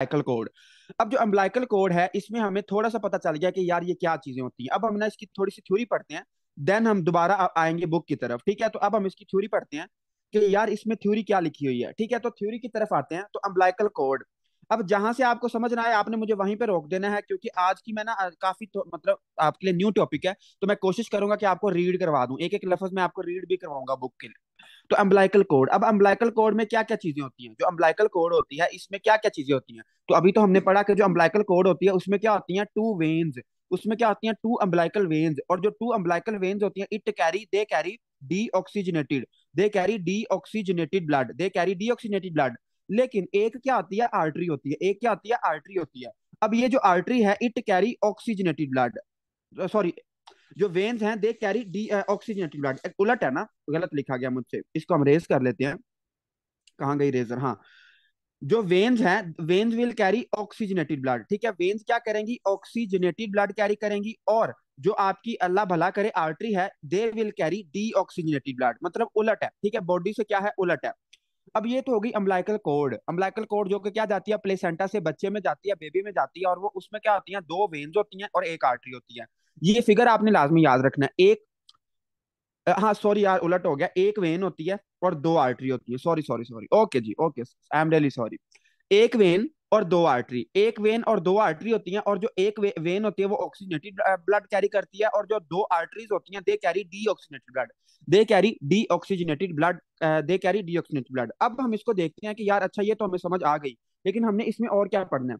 Umbilical cord अब जो umbilical cord है इसमें हमें थोड़ा सा पता चल गया कि यार ये क्या चीजें होती हैं अब हम ना इसकी थोड़ी सी थ्योरी पढ़ते हैं देन हम दोबारा आएंगे बुक की तरफ ठीक है तो अब हम इसकी थ्योरी पढ़ते हैं कि यार इसमें थ्योरी क्या लिखी हुई है ठीक है तो थ्योरी की तरफ आते हैं तो अम्बलाइकल कोड अब जहां से आपको समझ ना आए आपने मुझे वहीं पर रोक देना है क्योंकि आज की मैं ना काफी तो, मतलब आपके लिए न्यू टॉपिक है तो मैं कोशिश करूंगा कि आपको रीड करवा दूं एक एक लफ्ज में आपको रीड भी करवाऊंगा बुक के लिए तो अम्बलाइकल कोड अब अम्बलाइकल कोड में क्या क्या चीजें होती हैं जो अम्बलाइकल कोड होती है इसमें क्या क्या चीजें होती हैं तो अभी तो हमने पढ़ा कि जो अम्बलाइकल कोड होती है उसमें क्या होती है टू वेन्स उसमें क्या होती है टू अम्बलाइकल वेन्स और जो टू अम्बलाइकल वेन्स होती है it carry they carry deoxygenated they carry deoxygenated blood they carry deoxygenated blood लेकिन एक क्या आती है आर्टरी होती है एक क्या आती है आर्टरी होती है अब ये जो आर्टरी है it carry oxygenated blood sorry जो वेन्स हैं they carry deoxygenated blood उलट है ना गलत लिखा गया मुझसे इसको हम रेज कर लेते हैं कहाँ गई रेजर हाँ जो वेन्स हैं veins will carry oxygenated blood ठीक है वेन्स क्या करेंगी ऑक्सीजनेटेड ब्लड कैरी करेंगी और जो आपकी अल्लाह भला करे आर्टरी है they will carry deoxygenated blood मतलब उलट है ठीक है बॉडी से क्या है उलट है अब ये तो होगी अम्बलाइकल कोड अम्बलाइकल कोड जो कि क्या जाती है प्लेसेंटा से बच्चे में जाती है बेबी में जाती है और वो उसमें क्या होती है दो वेन्स होती हैं और एक आर्टरी होती है ये फिगर आपने लाजमी याद रखना है एक हाँ सॉरी यार उलट हो गया एक वेन होती है और दो आर्टरी होती है सॉरी सॉरी सॉरी ओके जी okay I am really sorry एक वेन और दो आर्टरी एक वेन और दो आर्टरी होती हैं और जो एक वे, वेन होती है वो ऑक्सीजनेटेड ब्लड कैरी करती है और जो दो आर्टरीज होती हैं they carry deoxygenated blood they carry deoxygenated blood they carry deoxygenated blood अब हम इसको देखते हैं कि यार अच्छा ये तो हमें समझ आ गई लेकिन हमने इसमें और क्या पढ़ना है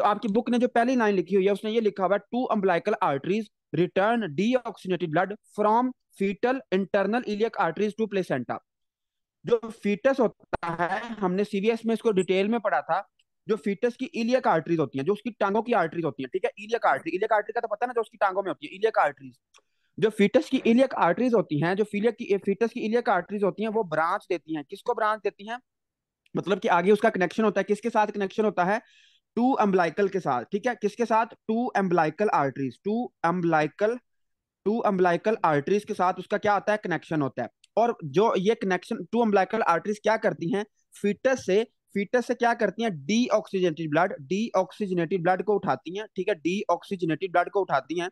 तो आपकी बुक ने जो पहली लाइन लिखी हुई है उसने ये लिखा हुआ है two umbilical arteries return deoxygenated blood from fetal internal iliac arteries to placenta जो फीटस होता है हमने सीवीएस में इसको डिटेल में पढ़ा था जो फीटस की इलियक आर्टरीज होती है जो उसकी टांगों की आर्टरीज होती है ठीक है इलियक आर्टरी इलियक आर्टरी का तो पता ना जो उसकी टांगों में होती है इलियक आर्टरीज जो फीटस की इलियक आर्टरीज होती हैं जो फीलियक की फीटस की इलियक आर्टरीज होती हैं वो ब्रांच देती हैं किसको ब्रांच देती हैं मतलब कि आगे उसका कनेक्शन होता है किसके साथ कनेक्शन होता है टू एम्बलाइकल के साथ ठीक है किसके साथ two umbilical arteries two umbilical two umbilical arteries के साथ उसका क्या होता है कनेक्शन होता है और जो ये कनेक्शन टू एम्बलाइकल आर्टरीज क्या करती हैं फीटस से फीटस से क्या करती हैं ऑक्सीजनेटेड ब्लड ऑक्सीजनेटेड ब्लड को उठाती हैं ठीक है डी ऑक्सीजनेटेड ब्लड को उठाती हैं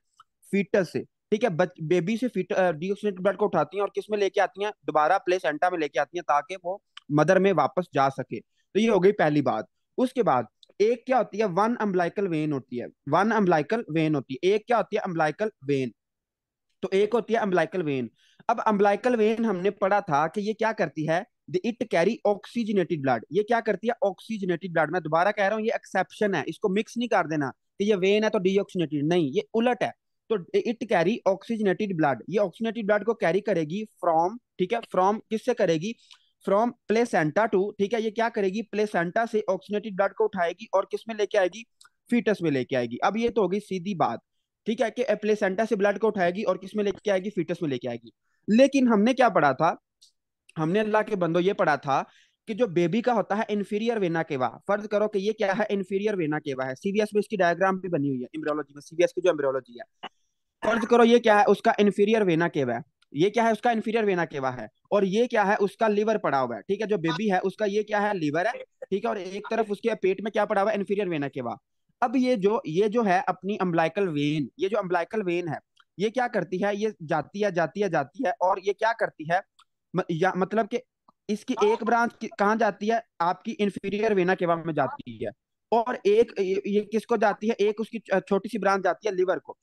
फीटस से ठीक है बेबी से फीट ऑक्सीजनेटेड ब्लड को उठाती हैं और किस में लेके आती हैं दोबारा प्लेसेंटा में लेके आती हैं ताकि वो मदर में वापस जा सके तो ये हो गई पहली बात उसके बाद एक क्या होती है वन अम्बलाइकल वेन होती है वन अम्बलाइकल वेन होती है एक क्या होती है अम्बलाइकल वेन तो एक होती है अम्बलाइकल वेन अब अम्बलाइकल वेन हमने पढ़ा था कि ये क्या करती है इट कैरी ऑक्सीजनेटेड ब्लड ये क्या करती है ऑक्सीजनेटेड ब्लड मैं दोबारा कह रहा हूँ ये एक्सेप्शन है इसको मिक्स नहीं कर देना कि ये वेन है तो डीऑक्सीजनेटेड नहीं ये उलट है तो इट कैरी ऑक्सीजनेटेड ब्लड ये ऑक्सीजनेटेड ब्लड को कैरी करेगी फ्रॉम ठीक है फ्रॉम किससे करेगी फ्रॉम प्लेसेंटा टू ठीक है ये क्या करेगी प्लेसेंटा से ऑक्सीनेटेड ब्लड को उठाएगी और किस में लेके आएगी फीटस में लेके आएगी अब ये तो होगी सीधी बात ठीक है कि प्लेसेंटा से ब्लड को उठाएगी और किस में लेके आएगी फीटस में लेके आएगी लेकिन हमने क्या पढ़ा था हमने अल्लाह के बंदो ये पढ़ा था कि जो बेबी का होता है इन्फीरियर वेना केवा फर्ज करो कि ये क्या है इन्फीरियर वेना केवा है सीबीएस में इसकी डायग्राम भी बनी हुई है इम्ब्रोलॉजी में सीबीएस की जो इम्ब्रोलॉजी है फर्ज करो ये क्या है उसका इन्फीरियर वेना केवा है ये क्या है उसका इन्फीरियर वेना केवा है और ये क्या है उसका लीवर पड़ा हुआ है ठीक है जो बेबी है उसका ये क्या है लीवर है ठीक है और एक तरफ उसके पेट में क्या पड़ा हुआ है इन्फीरियर वेना केवा अब ये जो ये जो है अपनी अम्ब्लाइकल वेन ये जो अम्बलाइकल वेन है ये क्या करती है ये जाती है जाती है जाती है और ये क्या करती है मतलब कि इसकी एक ब्रांच कहाँ जाती है आपकी इन्फीरियर वेना केवा में जाती है और एक ये, ये किसको जाती है एक उसकी छोटी सी ब्रांच जाती है लिवर को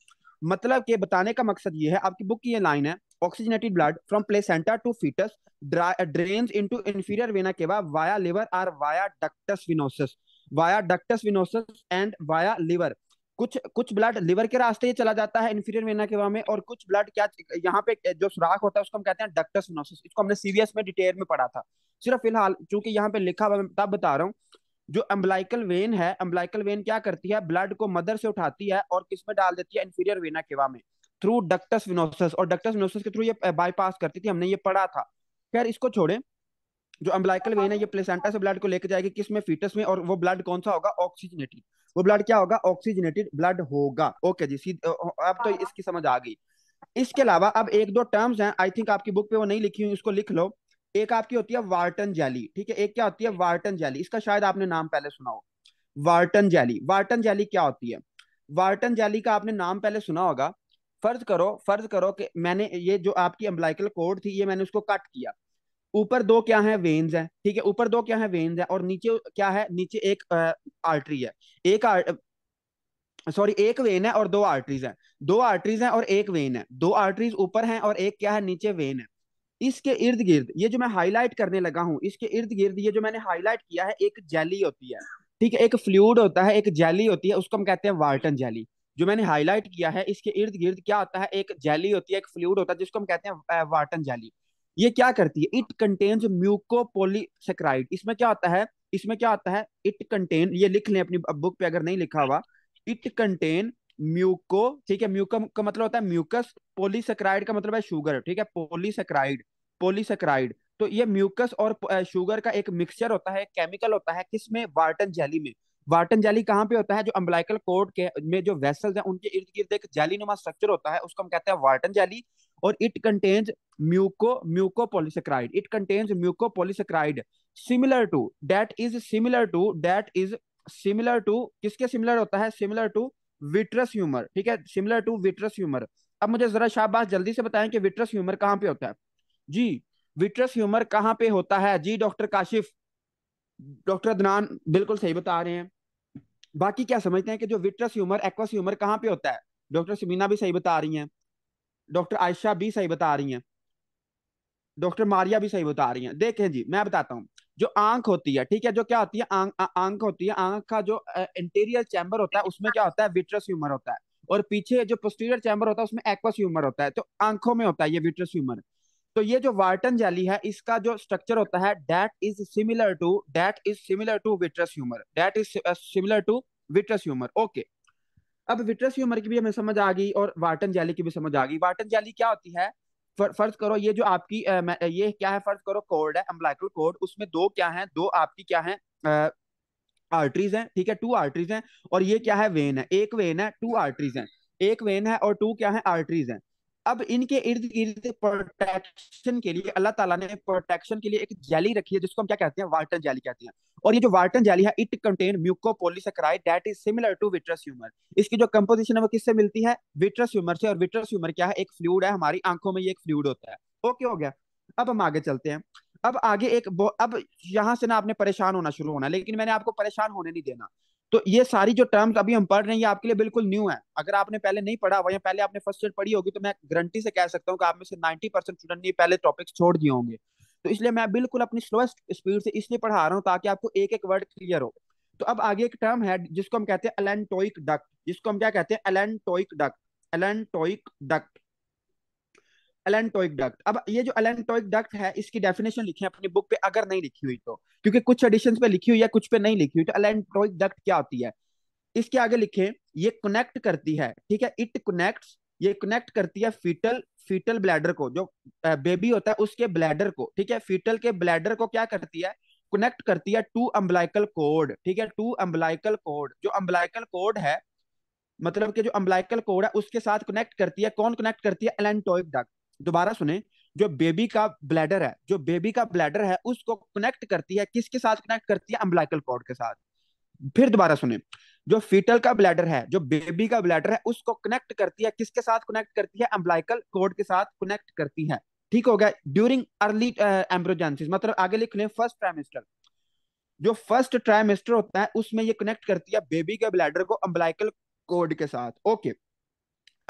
मतलब ये बताने का मकसद ये है आपकी बुक की ये लाइन है oxygenated blood from placenta to fetus drains into inferior vena cava via liver और via ductus venosus via ductus venosus and via liver कुछ कुछ ब्लड लिवर के रास्ते ही चला जाता है इन्फीरियर वेना केवा में और कुछ ब्लड क्या यहाँ पे uh, जो सुराख होता है उसको हम कहते हैं डक्टस विनोसिस इसको हमने सीवीएस में डिटेल में पढ़ा था सिर्फ फिलहाल चूंकि यहाँ पे लिखा हुआ मैं तब बता रहा हूँ जो अम्बलाइकल वेन है अम्बलाइकल वेन क्या करती है ब्लड को मदर से उठाती है और किसमें डाल देती है इंफीरियर वेना केवा में थ्रू डक्टस विनोसस और डक्टस विनोसस के थ्रू ये बाईपास करती थी हमने ये पढ़ा था खैर इसको छोड़े जो अम्बलाइकल वेन है ये प्लेसेंटा से ब्लड को लेकर जाएगी किस में फीटस में और वो ब्लड कौन सा होगा ऑक्सीजनेटेड वो ब्लड क्या होगा ऑक्सीजनेटेड ब्लड होगा ओके जी सी अब तो हाँ। इसकी समझ आ गई इसके अलावा अब एक दो टर्म्स हैं आई थिंक आपकी बुक पे वो नहीं लिखी हुई उसको लिख लो एक आपकी होती है वार्टन जैली ठीक है एक क्या होती है वार्टन जैली इसका शायद आपने नाम पहले सुना हो वार्टन जैली वार्टन जैली क्या होती है वार्टन जैली का आपने नाम पहले सुना होगा फर्ज करो फर्ज करो कि मैंने ये जो आपकी अम्बलाइकल कोड थी ये मैंने उसको कट किया ऊपर दो क्या है वेन्स है ठीक है ऊपर दो क्या है वेन्स है और नीचे क्या है नीचे एक आर्टरी है एक सॉरी एक वेन है और दो आर्टरीज है दो आर्टरीज है और एक वेन है दो आर्टरीज ऊपर है और एक क्या है नीचे वेन है इसके इर्द गिर्द ये जो मैं हाईलाइट करने लगा हूँ इसके इर्द गिर्द ये जो मैंने हाईलाइट किया है एक जैली होती है ठीक है एक फ्लूड होता है एक जैली होती है उसको हम कहते हैं वार्टन जैली जो मैंने हाईलाइट किया है इसके इर्द गिर्द क्या होता है एक जैली होती है एक फ्लूड होता है जिसको हम कहते हैं वार्टन जैली ये क्या करती है इट कंटेन्स म्यूकोपोलीसेक्राइड इसमें क्या होता है इसमें क्या होता है इट कंटेन ये लिख लें अपनी बुक पे अगर नहीं लिखा हुआ इट कंटेन म्यूको ठीक है म्यूको का मतलब होता है म्यूकस पोलीसेक्राइड का मतलब है शुगर ठीक है पोलीसेक्राइड पोलीसेक्राइड तो ये म्यूकस और शुगर का एक मिक्सचर होता है केमिकल होता है किसमें वार्टन जैली में वार्टन जैली कहाँ पे होता है जो अम्बलाइकल कोड के में जो वेसल्स हैं उनके इर्द गिर्द एक जैली नुमा स्ट्रक्चर होता है उसको हम कहते हैं वार्टन जैली और it contains muco muco mucopolysaccharide it contains muco mucopolysaccharide similar to that is similar to that is similar to किसके सिमिलर होता है सिमिलर टू विट्रस ह्यूमर ठीक है सिमिलर टू विट्रस ह्यूमर अब मुझे जरा शाहबाज जल्दी से बताएं कि विट्रस ह्यूमर कहाँ पे होता है जी विट्रस ह्यूमर कहाँ पे होता है जी डॉक्टर काशिफ डॉक्टर अदनान बिल्कुल सही बता रहे हैं बाकी क्या समझते हैं कि जो विट्रस ह्यूमर एक्वस ह्यूमर कहाँ पे होता है डॉक्टर समीना भी सही बता रही हैं डॉक्टर आयशा भी सही बता रही हैं डॉक्टर मारिया भी सही बता रही हैं देखें जी मैं बताता हूँ जो आंख होती है ठीक है जो क्या होती है आंख होती है आंख का जो इंटीरियर चैम्बर होता है उसमें क्या होता है विट्रस ह्यूमर होता है और पीछे जो पोस्टीरियर चैम्बर होता है उसमें एक्वस ह्यूमर होता है तो आंखों में होता है ये विट्रस ह्यूमर तो ये जो वार्टन जाली है इसका जो स्ट्रक्चर होता है that is similar to that is similar to vitreous humour that is similar to vitreous humour okay अब विट्रस ह्यूमर की भी हमें समझ आ गई और वार्टन जाली की भी समझ आ गई वार्टन जाली क्या होती है फर्ज करो ये जो आपकी ये क्या है फर्ज करो कोड है अम्बलाइकल कोड उसमें दो क्या है दो आपकी क्या है आर्टरीज हैं ठीक है टू आर्टरीज हैं और ये क्या है वेन है एक वेन है टू आर्टरीज हैं एक वेन है और टू क्या है आर्टरीज हैं अब इनके इर्द गिर्द प्रोटेक्शन के लिए अल्लाह ताला ने प्रोटेक्शन के लिए एक जाली रखी है जिसको हम क्या कहते हैं वार्टन जाली कहते हैं और ये जो वार्टन जाली है it contain mucopolysaccharide that is similar to vitreous humour इसकी जो कंपोजिशन है वो किससे मिलती है विट्रस ह्यूमर से और विट्रस ह्यूमर क्या है एक फ्लूड है हमारी आंखों में ये एक फ्लूड होता है ओके हो गया अब हम आगे चलते हैं अब आगे एक अब यहाँ से ना आपने परेशान होना शुरू होना लेकिन मैंने आपको परेशान होने नहीं देना तो ये सारी जो टर्म्स अभी हम पढ़ रहे हैं ये आपके लिए बिल्कुल न्यू है अगर आपने पहले नहीं पढ़ा हुआ या पहले आपने फर्स्ट ईयर पढ़ी होगी तो मैं गारंटी से कह सकता हूँ कि आप में से 90 परसेंट स्टूडेंट ने पहले टॉपिक्स छोड़ दिए होंगे तो इसलिए मैं बिल्कुल अपनी स्लोएस्ट स्पीड से इसलिए पढ़ा रहा हूँ ताकि आपको एक एक वर्ड क्लियर हो तो अब आगे एक टर्म है जिसको हम कहते हैं एलेंटोइक डक जिसको हम क्या कहते हैं allantoic duct allantoic duct allantoic duct अब ये जो एलेंटोइक डक्ट है इसकी डेफिनेशन लिखे है अपनी बुक पे अगर नहीं लिखी हुई तो क्योंकि कुछ एडिशन पे लिखी हुई है कुछ पे नहीं लिखी हुई तो एलेंटोइक डक्ट क्या होती है इसके आगे लिखे ये कनेक्ट करती है ठीक है इट कनेक्ट ये कनेक्ट करती है फीटल फीटल ब्लैडर को जो बेबी होता है उसके ब्लैडर को ठीक है फीटल के ब्लैडर को क्या करती है कनेक्ट करती है टू अम्बलाइकल कोड ठीक है टू अम्बलाइकल कोड जो अम्बलाइकल कोड है मतलब कि जो अम्बलाइकल कोड है उसके साथ कनेक्ट करती है कौन कनेक्ट करती है एलेंटोइक डक्ट दोबारा सुने जो बेबी का ब्लैडर है जो बेबी का ब्लैडर है उसको कनेक्ट करती है किसके साथ कनेक्ट करती है अम्बलाइकल कॉर्ड के साथ फिर दोबारा सुने जो फीटल का ब्लैडर है जो बेबी का ब्लैडर है उसको कनेक्ट करती है किसके साथ कनेक्ट करती है अम्बलाइकल कॉर्ड के साथ कनेक्ट करती है ठीक हो गया ड्यूरिंग अर्ली एम्ब्रोजेंसिस मतलब आगे लिख लें फर्स्ट ट्राइमेस्टर जो फर्स्ट ट्राइमेस्टर होता है उसमें ये कनेक्ट करती है बेबी के ब्लैडर को अम्बलाइकल कोड के साथ ओके okay.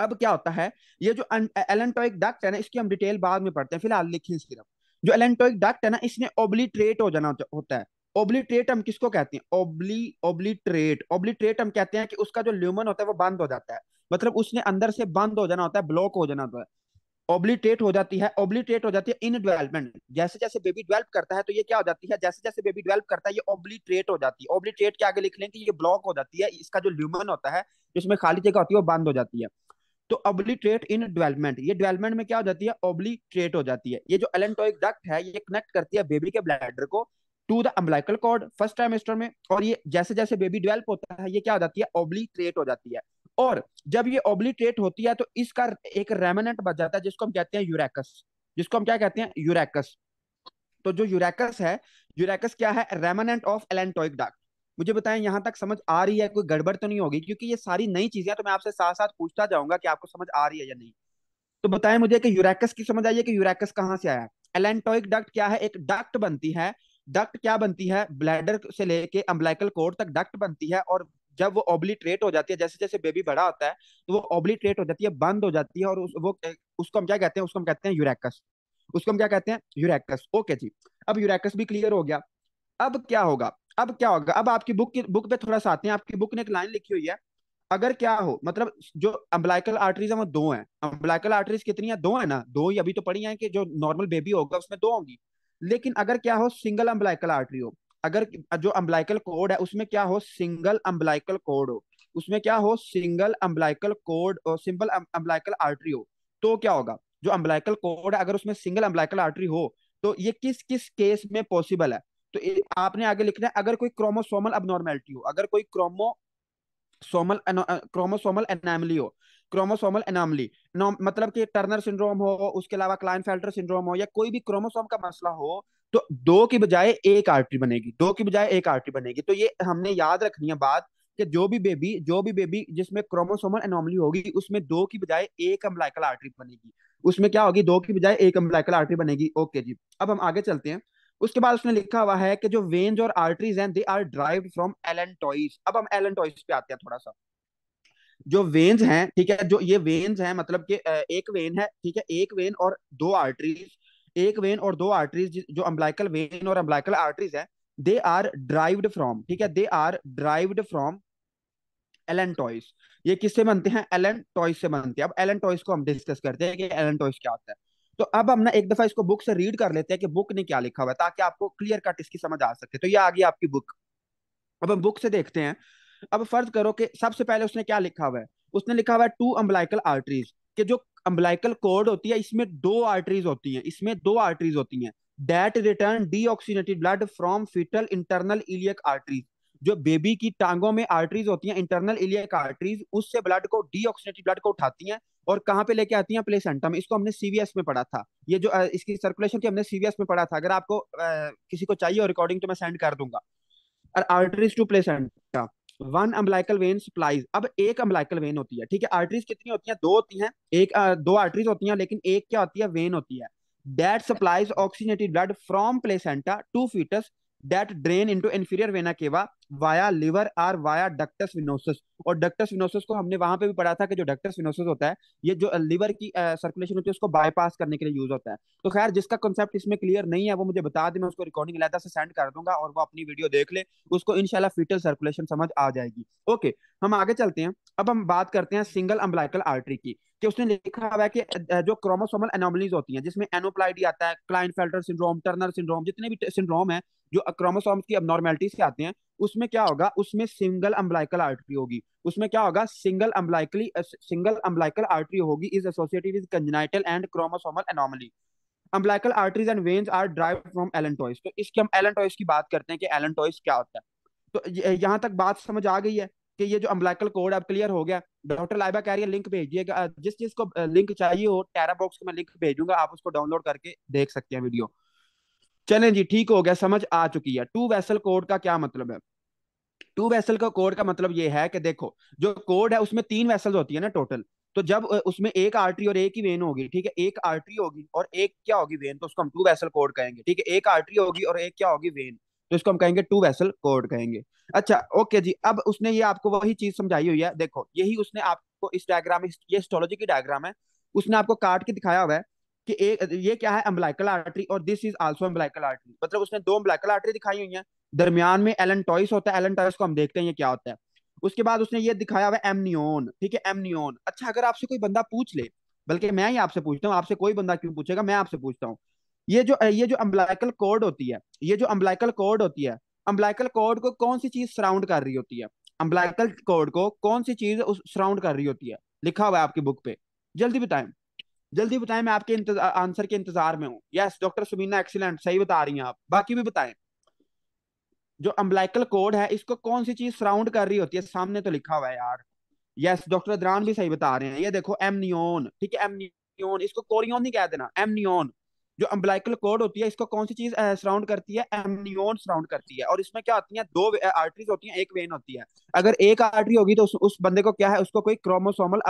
अब क्या होता है ये जो एलेंटोइक डक्ट है ना इसकी हम डिटेल बाद में पढ़ते हैं फिलहाल लिखें सिर्फ जो एलेंटोइक डक्ट है ना इसने ओब्लिट्रेट हो जाना होता है ओब्लिट्रेट हम किसको कहते हैं ओब्ली ओब्लिट्रेट ओब्लिट्रेट हम कहते हैं कि उसका जो ल्यूमन होता है वो बंद हो जाता है मतलब उसने अंदर से बंद हो जाना होता है ब्लॉक हो जाना होता है ओब्लिटेट हो जाती है ओब्लिटेट हो जाती है इन डेवलपमेंट जैसे जैसे बेबी डेवलप करता है तो ये क्या हो जाती है जैसे जैसे बेबी डेवलप करता है ये ओब्लिट्रेट हो जाती है ओब्लिट्रेट के आगे लिख लें कि ये ब्लॉक हो जाती है इसका जो ल्यूमन होता है जिसमें खाली जगह होती है वो बंद हो जाती है तो ऑब्लिट्रेट इन डेवलपमेंट ये डेवलपमेंट में क्या हो जाती है ऑब्लिट्रेट हो जाती है ये जो एलेंटोइक डक्ट है ये कनेक्ट करती है बेबी के ब्लैडर को to the umbilical cord first trimester में और ये जैसे जैसे बेबी डेवलप होता है ये क्या हो जाती है ऑब्लिट्रेट हो जाती है और जब ये ऑब्लिट्रेट होती है तो इसका एक रेमनेंट बच जाता है जिसको हम कहते हैं यूरेकस जिसको हम क्या कहते हैं यूरेकस तो जो यूरेकस है यूरेकस क्या है रेमनेंट ऑफ एलेंटोइक डक्ट मुझे बताएं यहाँ तक समझ आ रही है कोई गड़बड़ तो नहीं होगी क्योंकि ये सारी नई चीजें तो मैं आपसे साथ साथ पूछता जाऊंगा कि आपको समझ आ रही है या नहीं तो बताएं मुझे कि यूरेकस की समझ आई है कि यूरेकस कहाँ से आया एलेंटोइक डक्ट क्या है एक डक्ट बनती है डक्ट क्या बनती है ब्लैडर से लेके अम्बलाइकल कोड तक डक्ट बनती है और जब वो ओब्लिट्रेट हो जाती है जैसे जैसे बेबी बड़ा होता है तो वो ओब्लिट्रेट हो जाती है बंद हो जाती है और उस, वो उसको हम क्या कहते हैं उसको हम कहते हैं यूरेकस उसको हम क्या कहते हैं यूरेकस ओके जी अब यूरेकस भी क्लियर हो गया अब क्या होगा अब क्या होगा अब आपकी बुक की बुक पे थोड़ा सा आते हैं आपकी बुक ने एक लाइन लिखी हुई है अगर क्या हो मतलब जो अम्बलाइकल आर्टरीज है वो दो हैं अम्बलाइकल आर्टरीज कितनी है दो है ना दो ही अभी तो पड़ी हैं कि जो नॉर्मल बेबी होगा उसमें दो होंगी लेकिन अगर क्या हो सिंगल अम्बलाइकल आर्टरी हो अगर जो अम्बलाइकल कोड है उसमें क्या हो सिंगल अम्बलाइकल कोड हो उसमें क्या हो सिंगल अम्बलाइकल कोड और सिंपल अम्बलाइकल आर्टरी हो तो क्या होगा जो अम्बलाइकल कोड है अगर उसमें सिंगल अम्बलाइकल आर्टरी हो तो ये किस किस केस में पॉसिबल है तो ए, आपने आगे लिखना है अगर कोई क्रोमोसोमल अबनॉर्मेलिटी हो अगर कोई क्रोमो सोमल क्रोमोसोमल एनामली हो क्रोमोसोमल एनामली मतलब कि टर्नर सिंड्रोम हो उसके अलावा क्लाइनफेल्टर सिंड्रोम हो या कोई भी क्रोमोसोम का मसला हो तो दो की बजाय एक आर्टरी बनेगी दो की बजाय एक आर्टरी बनेगी तो ये हमने याद रखनी है बात कि जो भी बेबी जो भी बेबी जिसमें क्रोमोसोमल एनोमली होगी उसमें दो की बजाय एक अम्बलाइकल आर्टरी बनेगी उसमें क्या होगी दो की बजाय एक अम्बलाइकल आर्टरी बनेगी ओके जी अब हम आगे चलते हैं उसके बाद उसने लिखा हुआ है कि जो वेन्स और आर्टरीज हैं दे आर ड्राइव फ्रॉम एलन अब हम एलन पे आते हैं थोड़ा सा जो वेन्स हैं ठीक है जो ये वेन्स हैं मतलब कि एक वेन है ठीक है एक वेन और दो आर्टरीज एक वेन और दो आर्टरीज जो अम्बलाइकल वेन और अम्बलाइकल आर्टरीज है दे आर ड्राइव्ड फ्रॉम ठीक है दे आर ड्राइव्ड फ्रॉम एलन ये किससे बनते हैं एलन से बनते हैं अब एलन को हम डिस्कस करते हैं कि एलन क्या होता है तो अब हम ना एक दफा इसको बुक से रीड कर लेते हैं कि बुक ने क्या लिखा हुआ है ताकि आपको क्लियर कट इसकी समझ आ सके तो ये आ गई आपकी बुक अब हम बुक से देखते हैं अब फर्ज करो कि सबसे पहले उसने क्या लिखा हुआ है उसने लिखा हुआ है टू अम्बलाइकल आर्टरीज के जो अम्बलाइकल कोड होती है इसमें दो आर्टरीज होती है इसमें दो आर्टरीज होती है that return deoxygenated blood from fetal internal iliac arteries जो बेबी की टांगों में आर्टरीज होती हैं इंटरनल इलियक आर्टरीज उससे ब्लड को डीऑक्सीनेटेड ब्लड को उठाती हैं और कहाँ पे लेके आती हैं प्लेसेंटा में इसको हमने सीवीएस में पढ़ा था ये जो इसकी सर्कुलेशन की हमने सीवीएस में पढ़ा था अगर आपको आ, किसी को चाहिए और रिकॉर्डिंग तो मैं सेंड कर दूंगा और arteries to placenta one umbilical vein supplies अब एक अम्बलाइकल वेन होती है ठीक है आर्टरीज कितनी होती हैं दो होती हैं एक आ, दो आर्टरीज होती हैं लेकिन एक क्या होती है वेन होती है that supplies oxygenated blood from placenta to fetus that drain into inferior vena cava via liver or via ductus venosus और डक्टस विनोसस को हमने वहां पे भी पढ़ा था कि जो डक्टस विनोसस होता है ये जो लिवर की सर्कुलेशन होती है उसको बाईपास करने के लिए यूज होता है तो खैर जिसका कॉन्सेप्ट इसमें क्लियर नहीं है वो मुझे बता दे मैं उसको रिकॉर्डिंग अलहदा से सेंड कर दूंगा और वो अपनी वीडियो देख ले उसको इनशाला फीटल सर्कुलेशन समझ आ जाएगी ओके हम आगे चलते हैं अब हम बात करते हैं सिंगल अम्बलाइकल आर्ट्री की कि उसने लिखा हुआ है कि जो क्रोमोसोमल एनोमलीज होती हैं जिसमें एनोप्लाइडी आता है kline Klinefelter syndrome Turner syndrome जितने भी सिंड्रोम है जो क्रोमोसोम की अबनॉर्मेलिटी से आते हैं उसमें क्या होगा उसमें सिंगल अम्बलाइकल आर्टरी होगी उसमें क्या होगा single umbilically single umbilical artery होगी is associated with congenital and chromosomal anomaly umbilical arteries and veins are drive from allantois तो इसके हम एलेंटॉइस की बात करते हैं कि एलेंटॉइस क्या होता है तो यहाँ तक बात समझ आ गई है कि ये जो अम्बलाइकल कोड अब क्लियर हो गया डॉक्टर लाइबा कह रही है लिंक भेजिएगा जिस चीज को लिंक चाहिए हो टेरा बॉक्स को मैं लिंक भेजूंगा आप उसको डाउनलोड करके देख सकते हैं वीडियो चलें जी ठीक हो गया समझ आ चुकी है टू वैसल कोड का क्या मतलब है टू वैसल का कोड का मतलब ये है कि देखो जो कोड है उसमें तीन वैसल होती है ना टोटल तो जब उसमें एक आर्टरी और एक ही वेन होगी ठीक है एक आर्टरी होगी और एक क्या होगी वेन तो उसको हम टू वैसल कोड कहेंगे ठीक है एक आर्टरी होगी और एक क्या होगी वेन तो इसको हम कहेंगे टू वैसल कोड कहेंगे अच्छा ओके जी अब उसने ये आपको वही चीज समझाई हुई है देखो यही उसने आपको इस डायग्राम ये स्ट्रोलॉजी की डायग्राम है उसने आपको काट के दिखाया हुआ है कि एक ये क्या है अम्बलाइकल आर्टरी और this is also umbilical artery मतलब उसने दो अम्बलाइकल आर्टरी दिखाई हुई है दरमियान में एलन टॉइस होता है एलन टॉइस को हम देखते हैं ये क्या होता है उसके बाद उसने ये दिखाया हुआ एमनियोन ठीक है एमनियोन अच्छा अगर आपसे कोई बंदा पूछ ले बल्कि मैं ही आपसे पूछता हूँ आपसे कोई बंदा क्यों पूछेगा मैं आपसे पूछता हूँ ये जो ये जो अम्बलाइकल कोड होती है ये जो अम्बलाइकल कोड होती है अम्बलाइकल कोड को कौन सी चीज सराउंड कर रही होती है अम्बलाइकल कोड को कौन सी चीज सराउंड कर रही होती है लिखा हुआ है आपकी बुक पे जल्दी बताएं जल्दी बताएं मैं आपके आंसर के इंतजार में हूँ यस डॉक्टर सुमीना एक्सीलेंट सही बता रही हैं आप बाकी भी बताएं जो अम्बलाइकल कोड है इसको कौन सी चीज सराउंड कर रही होती है सामने तो लिखा हुआ है यार यस डॉक्टर अदरान भी सही बता रहे हैं ये देखो एमनियोन ठीक है एमनियोन इसको कोरियोन नहीं कह देना एमनियोन जो अम्बलाइकल कोड होती है इसको कौन सी चीज सराउंड करती है एमनियोन सराउंड करती है और इसमें क्या होती है दो आर्टरीज होती है एक वेन होती है अगर एक आर्टरी होगी तो उस, उस बंदे को क्या है उसको कोई क्रोमोसोमल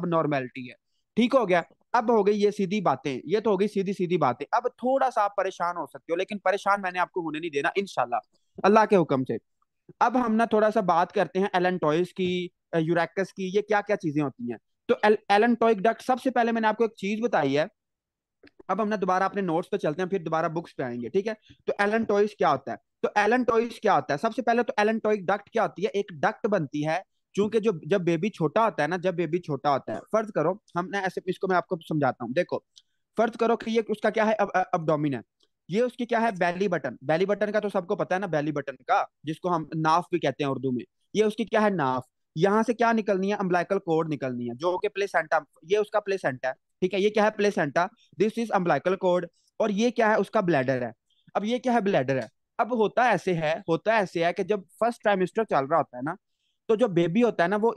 अबनॉर्मेलिटी है ठीक हो गया अब हो गई ये सीधी बातें ये तो हो गई सीधी सीधी बातें अब थोड़ा सा आप परेशान हो सकते हो लेकिन परेशान मैंने आपको होने नहीं देना इनशाला अल्लाह के हुक्म से अब हम ना थोड़ा सा बात करते हैं एलन टॉयस की यूरेकस की ये क्या क्या चीजें होती हैं तो एलन टॉयक डक्ट सबसे पहले मैंने आपको एक चीज बताई है अब हम ना दोबारा अपने नोट्स पे चलते हैं फिर दोबारा बुक्स पे आएंगे ठीक है तो एलन टॉयस क्या होता है तो एलन टॉयस क्या होता है सबसे पहले तो एलन टॉय डक्ट क्या होती है एक डक्ट बनती है क्योंकि जो जब बेबी छोटा होता है ना जब बेबी छोटा होता है फर्ज करो हमने ऐसे इसको मैं आपको समझाता हूँ देखो फर्ज करो कि ये उसका क्या है अब, डोमिन है ये उसकी क्या है बैली बटन बैली बटन का तो सबको पता है ना बैली बटन का जिसको हम नाफ भी कहते हैं उर्दू में ये उसकी क्या है नाफ यहाँ से क्या निकलनी है अम्बलाइकल कोड निकलनी है जो कि प्लेसेंटा ये उसका प्लेसेंटा है ठीक है ये क्या है placenta this is umbilical cord और ये क्या है उसका ब्लैडर है अब ये क्या है ब्लैडर है अब होता ऐसे है होता ऐसे है कि जब फर्स्ट ट्राइमेस्टर चल रहा होता है ना तो जो बेबी होता है ना वो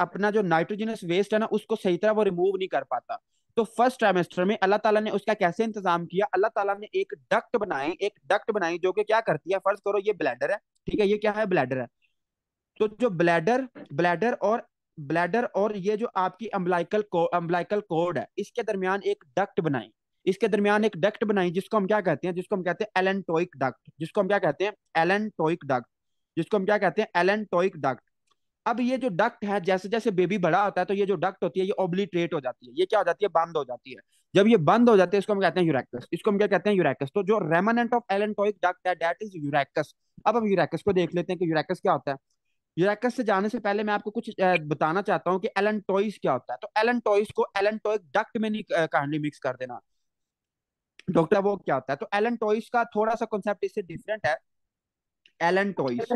अपना जो नाइट्रोजनस वेस्ट है ना उसको सही तरह वो रिमूव नहीं कर पाता तो फर्स्ट ट्राइमेस्टर में अल्लाह ताला ने उसका कैसे इंतजाम किया अल्लाह ताला ने एक डक्ट बनाई एक डक्ट बनाई जो कि क्या करती है फर्ज करो ये ब्लैडर है ठीक है ये क्या है ब्लैडर है तो जो ब्लैडर ब्लैडर और ब्लैडर और ये जो आपकी अम्बलाइकल अम्बलाइकल कोड है इसके दरमियान एक डक्ट बनाई इसके दरमियान एक डक्ट बनाई जिसको हम क्या कहते हैं जिसको हम कहते हैं एलेंटोइक डक्ट जिसको हम क्या कहते हैं एलेंटोइक डक्ट जिसको हम क्या कहते हैं एलेंटोइक डक्ट अब ये जो डक्ट है जैसे जैसे बेबी बड़ा होता है तो ये जो डक्ट होती है ये ओब्लिट्रेट हो जाती है ये क्या हो जाती है बंद हो जाती है जब ये बंद हो जाती है इसको हम कहते हैं यूरेकस इसको हम क्या कहते हैं यूरेकस तो जो रेमनेंट ऑफ एलेंटोइक डक्ट है डेट इज यूरेकस अब हम यूरेकस को देख लेते हैं कि यूरेकस क्या होता है यूरेकस से जाने से पहले मैं आपको कुछ बताना चाहता हूँ कि एलेंटोइस क्या होता है तो एलेंटोइस को एलेंटोइक डक्ट में नहीं काइंडली मिक्स कर देना डॉक्टर वो क्या होता है तो एलेंटोइस का थोड़ा सा कॉन्सेप्ट इससे डिफरेंट है एलन टॉयस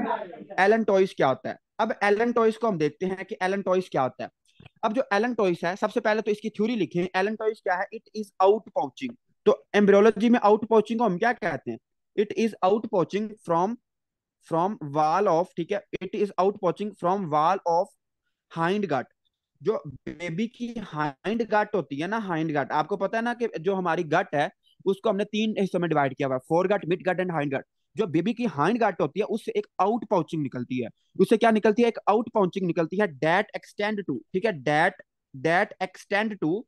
एलन टॉयस क्या होता है अब एलन टॉयस को हम देखते हैं कि एलन टॉयस क्या होता है अब जो एलन टॉयस है सबसे पहले तो इसकी थ्योरी लिखी एलन टॉयस क्या है इट इज आउट पाउचिंग तो एम्ब्रियोलॉजी में आउट पाउचिंग को हम क्या कहते हैं it is out pouching from from wall of ठीक है it is out pouching from wall of hind gut जो बेबी की हाइंड गट होती है ना हाइंड गट आपको पता है ना कि जो हमारी गट है उसको हमने तीन हिस्सों में डिवाइड किया हुआ है fore gut mid gut and hind gut जो बेबी की हाइंड गार्ड होती है उससे एक आउट पाउचिंग निकलती है उससे क्या निकलती है एक आउट पाउचिंग निकलती है डैट एक्सटेंड टू ठीक है that that extend to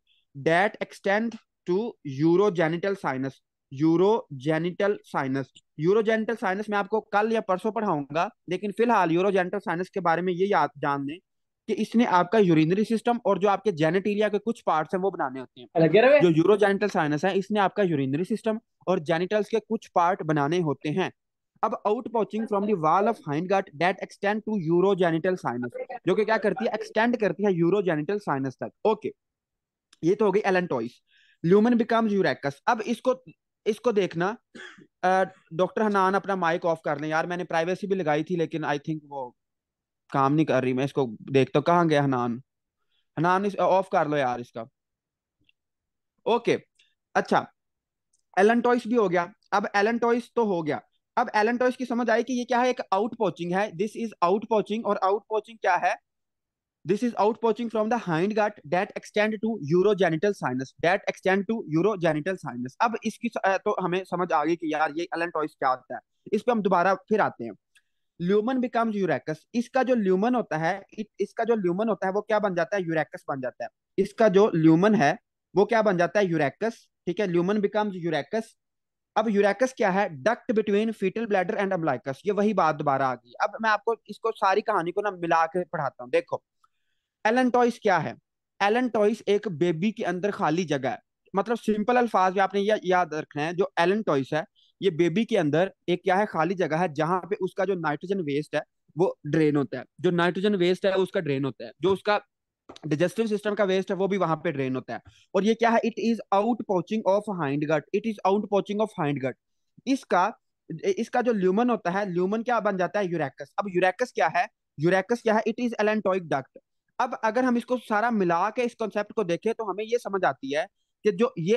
that extend to urogenital sinus urogenital sinus urogenital sinus में आपको कल या परसों पढ़ाऊंगा लेकिन फिलहाल यूरोजेनिटल साइनस के बारे में ये याद जान लें कि इसने आपका यूरिनरी सिस्टम और जो आपके जेनेटेरिया के कुछ पार्ट्स हैं वो बनाने होते हैं जो यूरोजेनिटल साइनस है इसने आपका यूरिनरी सिस्टम और जेनिटल्स के कुछ पार्ट बनाने होते हैं अब out pouching from the wall of hind gut that extend to urogenital sinus जो कि क्या करती है एक्सटेंड करती है यूरोजेनिटल साइनस तक ओके ये तो हो गई एलेंटोइस ल्यूमन बिकम्स यूरेकस अब इसको इसको देखना डॉक्टर हनान अपना माइक ऑफ कर लें यार मैंने प्राइवेसी भी लगाई थी लेकिन आई थिंक वो काम नहीं कर रही मैं इसको देख तो कहाँ गया हनान हनान ऑफ कर लो यार इसका ओके अच्छा एलन टॉइस भी हो गया अब एलन टॉइस तो हो गया अब एलन टॉइस की समझ आई कि ये क्या है एक आउट पोचिंग है दिस इज आउट पोचिंग और आउट पोचिंग क्या है out pouching from the hind hindgut that extend to urogenital sinus that extend to urogenital sinus अब इसकी तो हमें समझ आ गई कि यार ये एलन टॉइस क्या होता है इस पे हम दोबारा फिर आते हैं ल्यूमन बिकम्स यूरेकस इसका जो ल्यूमन होता है इत, इसका जो ल्यूमन होता है वो क्या बन जाता है यूरेकस बन जाता है इसका जो ल्यूमन है वो क्या बन जाता है यूरेकस ठीक है ल्यूमन बिकम्स यूरेकस अब यूरेकस क्या है duct between fetal bladder and umbilicus ये वही बात दोबारा आ गई अब मैं आपको इसको सारी कहानी को ना मिला के पढ़ाता हूँ देखो एलन टॉयस क्या है एलन टॉयस एक बेबी के अंदर खाली जगह है मतलब सिंपल अल्फाज में आपने यह याद रखना है जो एलन टॉयस है ये बेबी के अंदर एक क्या है खाली जगह है जहां पे उसका जो नाइट्रोजन वेस्ट है वो ड्रेन होता है जो नाइट्रोजन वेस्ट है उसका ड्रेन होता है जो उसका डाइजेस्टिव सिस्टम का वेस्ट है वो भी वहां पे ड्रेन होता है और ये क्या है it is out pouching of hind gut it is out pouching of hind gut इसका इसका जो ल्यूमन होता है ल्यूमन क्या बन जाता है यूरेकस अब यूरेकस क्या है यूरेकस क्या है इट इज एलेंटोइक डक्ट अब अगर हम इसको सारा मिला के इस कॉन्सेप्ट को देखें तो हमें ये समझ आती है कि जो ये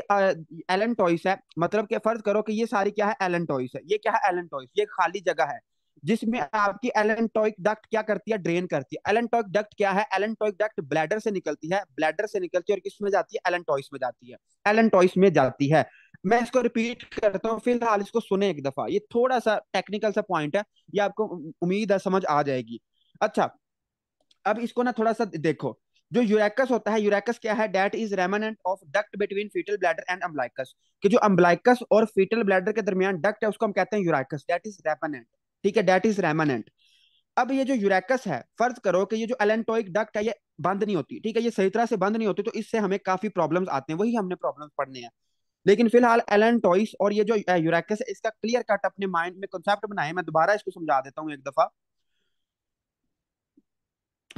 एलन टॉयस है मतलब कि फर्ज करो कि ये सारी क्या है एलन टॉयस है ये क्या है एलन टॉयस ये खाली जगह है जिसमें आपकी एलन एलेंटोइक डक्ट क्या करती है ड्रेन करती है एलन एलेंटोइक डक्ट क्या है एलन एलेंटोइक डक्ट ब्लैडर से निकलती है ब्लैडर से निकलती है और किसमें जाती है एलन एलेंटोइस में जाती है एलन एलेंटोइस में जाती है मैं इसको रिपीट करता हूँ फिलहाल इसको सुने एक दफा ये थोड़ा सा टेक्निकल सा पॉइंट है ये आपको उम्मीद है समझ आ जाएगी अच्छा अब इसको ना थोड़ा सा देखो जो यूरेकस होता है यूरेकस क्या है that is remnant of duct between fetal bladder and umbilicus कि जो अम्बलाइकस और फीटल ब्लैडर के दरमियान डक्ट है उसको हम कहते हैं यूरेकस डेट इज रेमनेंट ठीक है डेट इज रेमनेंट अब ये जो यूरेकस है फर्ज करो कि ये जो एलेंटोइक डक्ट है ये बंद नहीं होती ठीक है ये सही तरह से बंद नहीं होती तो इससे हमें काफी प्रॉब्लम आते हैं वही हमने प्रॉब्लम पढ़ने हैं लेकिन फिलहाल एलन और ये जो यूरेकस है इसका क्लियर कट अपने माइंड में कॉन्सेप्ट बनाए मैं दोबारा इसको समझा देता हूँ एक दफा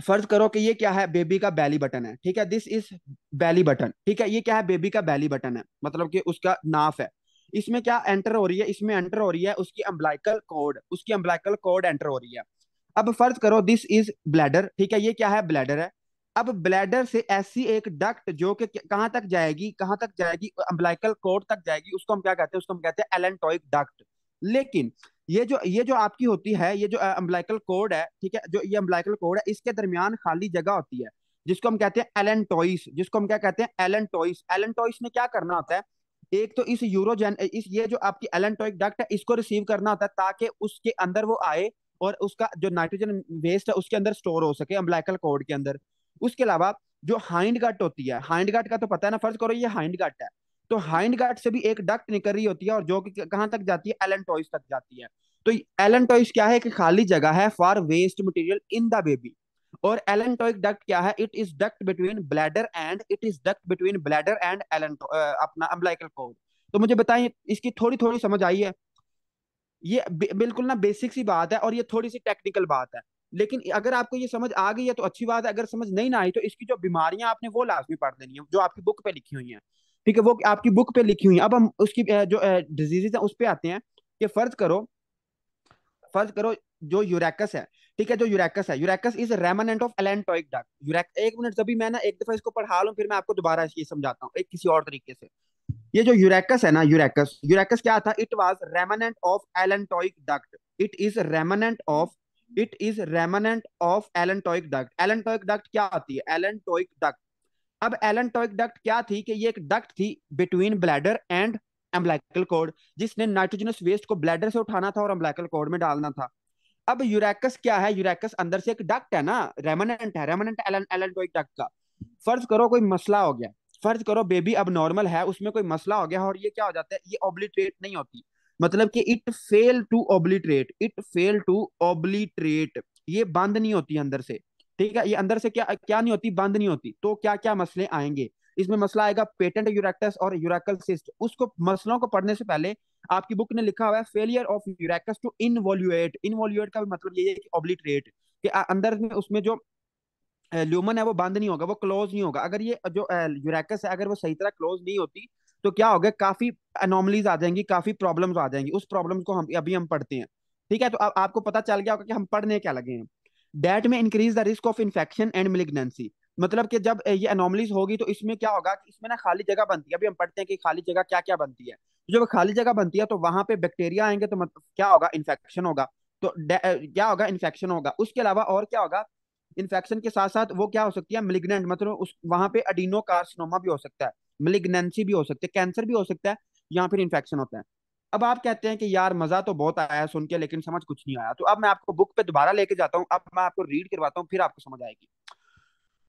फर्ज करो कि ये क्या है बेबी का बैली बटन है ठीक है दिस इज बैली बटन ठीक है ये क्या है बेबी का बैली बटन है मतलब कि उसका नाफ है इसमें क्या एंटर हो रही है इसमें एंटर हो रही है उसकी अम्बलाइकल कोड उसकी अम्बलाइकल कोड एंटर हो रही है अब फर्ज करो दिस इज ब्लैडर ठीक है ये क्या है ब्लैडर है अब ब्लैडर से ऐसी एक डक्ट जो कि कहाँ तक जाएगी कहाँ तक जाएगी अम्बलाइकल कोड तक जाएगी उसको हम क्या कहते हैं उसको हम कहते हैं एलेंटोइक डक्ट लेकिन ये जो ये जो आपकी होती है ये जो अम्बलाइकल कोड है ठीक है जो ये अम्बलाइकल कोड है इसके दरमियान खाली जगह होती है जिसको हम कहते हैं एलन टॉइस जिसको हम क्या कहते हैं एलन टॉइस एलन टॉइस ने क्या करना होता है एक तो इस यूरोजेन इस ये जो आपकी एलेंटोइक डक्ट है इसको रिसीव करना होता है ताकि उसके अंदर वो आए और उसका जो नाइट्रोजन वेस्ट है उसके अंदर स्टोर हो सके अम्बलाइकल कोड के अंदर उसके अलावा जो हाइंड गट होती है हाइंड गट का तो पता है ना फर्ज करो ये हाइंड गट है तो हाइंड गार्ड से भी एक डक्ट निकल रही होती है और जो कि कहाँ तक जाती है एलन टॉइस तक जाती है तो एलन टॉइस क्या है कि खाली जगह है for waste material in the baby और एलेंटोइक डक्ट क्या है it is duct between bladder and it is duct between bladder and allanto अपना अम्बलाइकल कोड तो मुझे बताइए इसकी थोड़ी थोड़ी समझ आई है ये बिल्कुल ना बेसिक सी बात है और ये थोड़ी सी टेक्निकल बात है लेकिन अगर आपको ये समझ आ गई है तो अच्छी बात है अगर समझ नहीं ना आई तो इसकी जो बीमारियां आपने वो लाजमी पढ़ देनी है जो आपकी बुक पे लिखी हुई है ठीक है वो आपकी बुक पे लिखी हुई है अब हम उसकी जो डिजीजेज है उस पर आते हैं कि फर्ज करो फर्ज करो जो यूरेकस है ठीक है जो यूरेकस है urachus is remnant of allantoic duct urach एक मिनट जब मैं ना एक दफा इसको पढ़ा लू फिर मैं आपको दोबारा ये समझाता हूँ किसी और तरीके से ये जो यूरेकस है ना यूरेकस यूरेकस क्या था it was remnant of allantoic duct it is remnant of it is remnant of allantoic duct allantoic duct क्या आती है एलेंटोइक डक्ट अब एलन टॉइक डक्ट क्या थी कि ये एक डक्ट थी between bladder and umbilical cord जिसने नाइट्रोजनस वेस्ट को ब्लैडर से उठाना था और एम्ब्लाइकल कोड में डालना था अब यूरेकस क्या है यूरेकस अंदर से एक डक्ट है ना रेमनेंट है remnant allan allantoic duct का फर्ज करो कोई मसला हो गया फर्ज करो बेबी अब नॉर्मल है उसमें कोई मसला हो गया और ये क्या हो जाता है ये ऑब्लिट्रेट नहीं होती मतलब कि it fail to obliterate it fail to obliterate ये बंद नहीं होती अंदर से ठीक है ये अंदर से क्या क्या नहीं होती बंद नहीं होती तो क्या क्या मसले आएंगे इसमें मसला आएगा पेटेंट यूरेक्टस और यूरेकल सिस्ट उसको मसलों को पढ़ने से पहले आपकी बुक ने लिखा हुआ है failure of urachus to involute involute का भी मतलब ये है कि ऑब्लिटरेट कि अंदर में उसमें जो ल्यूमन है वो बंद नहीं होगा वो क्लोज नहीं होगा अगर ये जो यूरेकस है अगर वो सही तरह क्लोज नहीं होती तो क्या होगा काफी अनोमलीज आ जाएंगी काफी प्रॉब्लम्स आ जाएंगी उस प्रॉब्लम को हम अभी हम पढ़ते हैं ठीक है तो आ, आपको पता चल गया होगा कि हम पढ़ने क्या लगे हैं डेट में increase the risk of infection and malignancy मतलब कि जब ये अनोमलीज होगी तो इसमें क्या होगा कि इसमें ना खाली जगह बनती है अभी हम पढ़ते हैं कि खाली जगह क्या क्या बनती है तो जब खाली जगह बनती है तो वहां पे बैक्टीरिया आएंगे तो मतलब क्या होगा इन्फेक्शन होगा तो क्या होगा इन्फेक्शन होगा उसके अलावा और क्या होगा इन्फेक्शन के साथ साथ वो क्या हो सकती है मिलिग्नेंट मतलब उस वहां पे अडीनो कार्सिनोमा भी हो सकता है मिलिग्नेंसी भी हो सकती है कैंसर भी हो सकता है या फिर इन्फेक्शन होता है अब आप कहते हैं कि यार मजा तो बहुत आया सुन के लेकिन समझ कुछ नहीं आया तो अब मैं आपको बुक पे दोबारा लेके जाता हूँ अब मैं आपको रीड करवाता हूँ फिर आपको समझ आएगी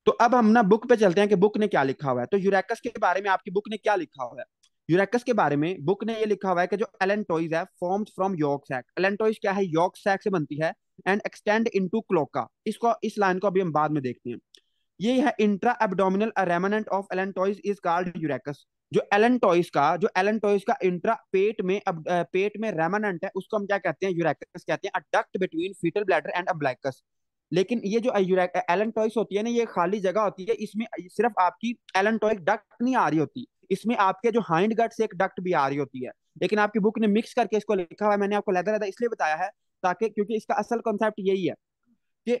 तो अब हम ना बुक पे चलते हैं कि बुक ने क्या लिखा हुआ है तो यूरेकस के बारे में आपकी बुक ने क्या लिखा हुआ है यूरेकस के बारे में बुक ने ये लिखा हुआ है कि जो एलेंटोइज है form from yolk sac allantois क्या है यॉर्क सैक से बनती है and extend into cloaca इसको इस लाइन को अभी हम बाद में देखते हैं ये है intra abdominal remnant of allantois is called urachus जो एलन टॉयस का जो एलन टॉयस का इंट्रा पेट में अब पेट में रेमनेंट है उसको हम क्या कहते हैं यूरेकस कहते हैं a duct between fetal bladder and umbilicus लेकिन ये जो एलन टॉयस होती है ना ये खाली जगह होती है इसमें सिर्फ आपकी एलन टॉयस डक्ट नहीं आ रही होती इसमें आपके जो हाइंड गट से एक डक्ट भी आ रही होती है लेकिन आपकी बुक ने मिक्स करके इसको लिखा हुआ है मैंने आपको लहदा लहदा इसलिए बताया है ताकि क्योंकि इसका असल कॉन्सेप्ट यही है कि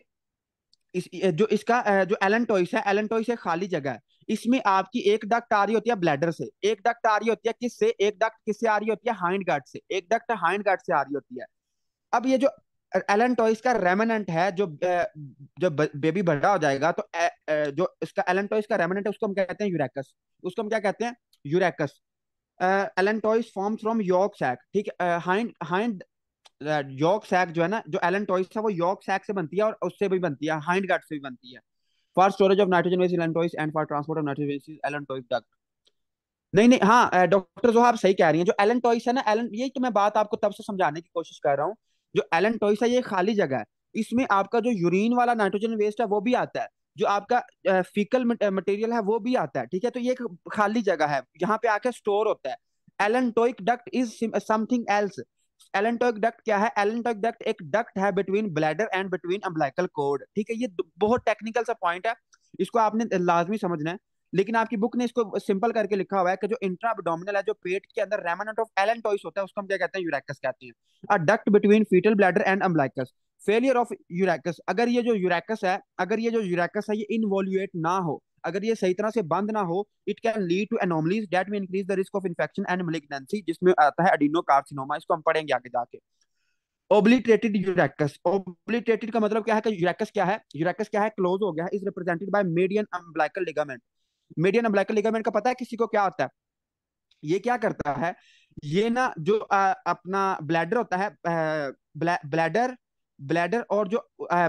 इस जो इसका जो एलन टॉइस है एलन टॉइस है खाली जगह है इसमें आपकी एक डक्ट आ रही होती है ब्लैडर से एक डक्ट आ रही होती है किससे एक डक्ट किससे आ रही होती है हाइंड गार्ड से एक डक्ट हाइंड गार्ड से आ रही होती है अब ये जो एलन टॉइस का रेमनेंट है जो जो बेबी बड़ा हो जाएगा तो जो इसका एलन टॉइस का रेमनेंट है उसको हम कहते हैं यूरेकस उसको हम क्या कहते हैं urachus allantois form from yolk sac ठीक हाइंड हाइंड यॉर्क सैक जो है ना जो एलन टॉयस था वो यॉर्क सैक से बनती है और उससे भी बनती है हाइंड गार्ड से भी बनती है for storage of nitrogen waste allantois and for transport of nitrogen waste allantois duct नहीं नहीं हाँ डॉक्टर जो आप सही कह रही हैं जो एलन टॉयस है ना एलन ये तो मैं बात आपको तब से समझाने की कोशिश कर रहा हूँ जो एलन टॉयस है ये खाली जगह है इसमें आपका जो यूरिन वाला नाइट्रोजन वेस्ट है वो भी आता है जो आपका फीकल मटेरियल है वो भी आता है ठीक है तो ये एक खाली जगह है यहाँ पे आके स्टोर होता है allantoic duct is something else allantoic duct क्या है एलेंटोइक डक्ट एक डक्ट है between bladder and between umbilical cord ठीक है ये बहुत टेक्निकल सा पॉइंट है इसको आपने लाजमी समझना है लेकिन आपकी बुक ने इसको सिंपल करके लिखा हुआ है कि जो इंट्रा एबडोमिनल है जो पेट के अंदर रेमनेंट ऑफ एलेंटोइस होता है उसको हम क्या कहते हैं यूरेकस कहते हैं a duct between fetal bladder and umbilicus failure of urachus अगर ये जो यूरेकस है अगर ये जो यूरेकस है ये इनवोल्यूएट ना हो अगर ये सही तरह से बंद ना हो it can lead to anomalies that may increase the risk of infection and malignancy जिसमें आता है अडीनो कार्सिनोमा इसको हम पढ़ेंगे आगे जाके ओब्लिटरेटेड यूरेकस ओब्लिटरेटेड का मतलब क्या है कि यूरेकस क्या है यूरेकस क्या है क्लोज हो गया है is represented by median umbilical ligament median umbilical ligament का पता है किसी को क्या होता है ये क्या करता है ये ना जो आ, अपना ब्लैडर होता है ब्लैडर ब्लैडर और जो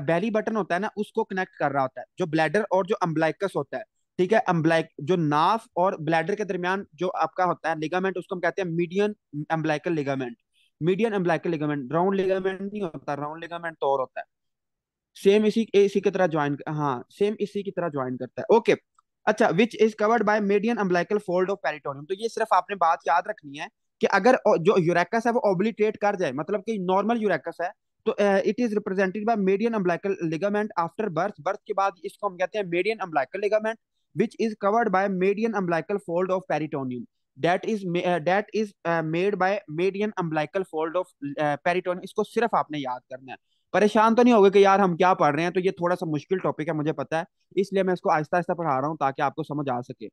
बैली बटन होता है ना उसको कनेक्ट कर रहा होता है जो ब्लैडर और जो अम्ब्लाइकस होता है ठीक है अम्ब्लाइक जो नाफ और ब्लैडर के दरमियान जो आपका होता है लिगामेंट उसको हम कहते हैं median umbilical ligament median umbilical ligament round ligament नहीं होता राउंड लिगामेंट तो और होता है सेम इसी इसी की तरह ज्वाइन हाँ सेम इसी की तरह ज्वाइन करता है ओके अच्छा which is covered by median umbilical fold of peritoneum तो ये सिर्फ आपने बात याद रखनी है कि अगर जो यूरेकस है वो ओब्लिट्रेट कर जाए मतलब कि नॉर्मल यूरेकस है तो it is represented by median umbilical ligament after birth birth के बाद इसको हम कहते हैं median umbilical ligament which is covered by median umbilical fold of peritoneum that is that is made by median umbilical fold of peritoneum इसको सिर्फ आपने याद करना है परेशान तो नहीं होगे कि यार हम क्या पढ़ रहे हैं तो ये थोड़ा सा मुश्किल टॉपिक है मुझे पता है इसलिए मैं इसको आहिस्ता आहिस्ता पढ़ा रहा हूँ ताकि आपको समझ आ सके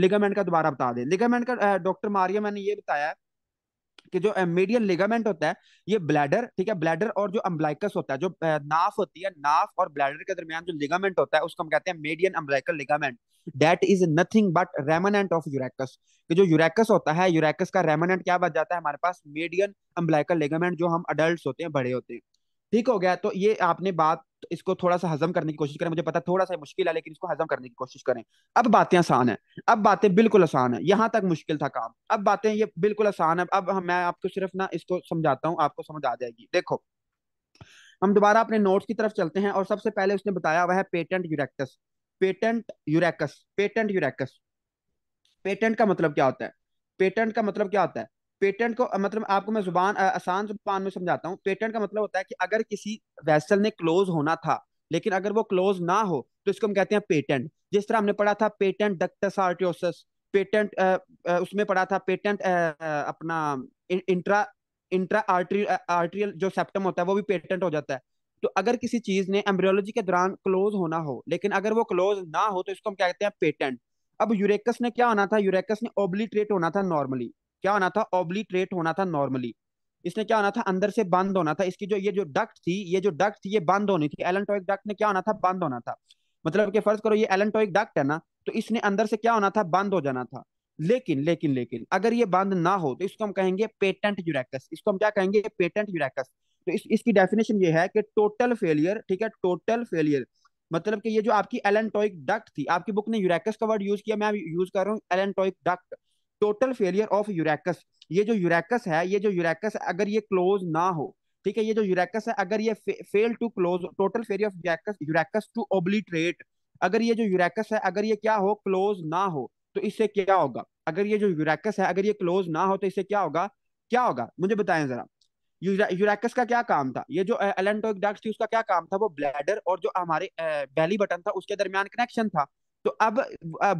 लिगामेंट का दोबारा बता दें लिगामेंट का डॉक्टर मारिया मैंने ये बताया है कि जो मीडियन लिगामेंट होता है ये ब्लैडर ठीक है ब्लैडर और जो अम्बलाइकस होता है जो नाफ होती है नाफ और ब्लैडर के दरमियान जो लिगामेंट होता है उसको हम कहते हैं median umbilical ligament that is nothing but remnant of urachus कि जो यूरेकस होता है यूरेकस का रेमनेंट क्या बच जाता है हमारे पास मीडियन अम्बलाइकल लिगामेंट जो हम अडल्ट होते हैं बड़े होते हैं ठीक हो गया तो ये आपने बात इसको थोड़ा सा हजम करने की कोशिश करें मुझे पता थोड़ा सा मुश्किल है लेकिन इसको हजम करने की कोशिश करें अब बातें आसान है अब बातें बिल्कुल आसान है यहाँ तक मुश्किल था काम अब बातें ये बिल्कुल आसान है अब मैं आपको सिर्फ ना इसको समझाता हूँ आपको समझ आ जाएगी देखो हम दोबारा अपने नोट्स की तरफ चलते हैं और सबसे पहले उसने बताया हुआ है patent urachus patent urachus patent urachus patent का मतलब क्या होता है पेटेंट का मतलब क्या होता है पेटेंट को मतलब आपको मैं जुबान आसान जुबान में समझाता हूँ पेटेंट का मतलब होता है कि अगर किसी वेसल ने क्लोज होना था लेकिन अगर वो क्लोज ना हो तो इसको हम कहते हैं पेटेंट जिस तरह हमने पढ़ा था पेटेंट डक्टस आर्टियोसस पेटेंट आ, आ, उसमें पढ़ा था पेटेंट आ, आ, अपना in, intra intra artery atrial जो सेप्टम होता है वो भी पेटेंट हो जाता है तो अगर किसी चीज ने एम्ब्रियोलॉजी के दौरान क्लोज होना हो लेकिन अगर वो क्लोज ना हो तो इसको हम कहते हैं पेटेंट अब यूरेकस ने क्या होना था यूरेकस ने ओब्लिट्रेट होना था नॉर्मली क्या होना था ऑब्लिट्रेट होना था नॉर्मली इसने क्या होना था अंदर से बंद होना था इसकी जो ये जो डक्ट थी ये जो डक्ट थी ये बंद होनी थी एलेंटोइक डक्ट ने क्या होना था बंद होना था मतलब कि फर्ज करो ये एलेंटोइक डक्ट है ना तो इसने अंदर से क्या होना था बंद हो जाना था लेकिन लेकिन लेकिन अगर ये बंद ना हो तो इसको हम कहेंगे पेटेंट यूरेकस इसको हम क्या कहेंगे पेटेंट यूरेकस तो इस, इसकी डेफिनेशन ये है कि टोटल फेलियर ठीक है टोटल फेलियर मतलब कि ये जो आपकी एलेंटोइक डक्ट थी आपकी बुक ने यूरेकस का वर्ड यूज किया मैं यूज कर रहा हूँ allantoic duct total failure of urachus ये जो यूरेकस है ये जो यूरेकस अगर ये क्लोज ना हो ठीक है ये जो यूरेकस है अगर ये fail to close total failure of urachus urachus to obliterate अगर ये जो यूरेकस है अगर ये क्या हो क्लोज ना हो तो इससे क्या होगा अगर ये जो यूरेकस है अगर ये क्लोज ना हो तो इससे क्या होगा क्या होगा मुझे बताएं जरा यूरेकस का क्या काम था ये जो एलेंटोइक डक्ट थी उसका क्या काम था वो ब्लैडर और जो हमारे बेली बटन था उसके दरमियान कनेक्शन था तो अब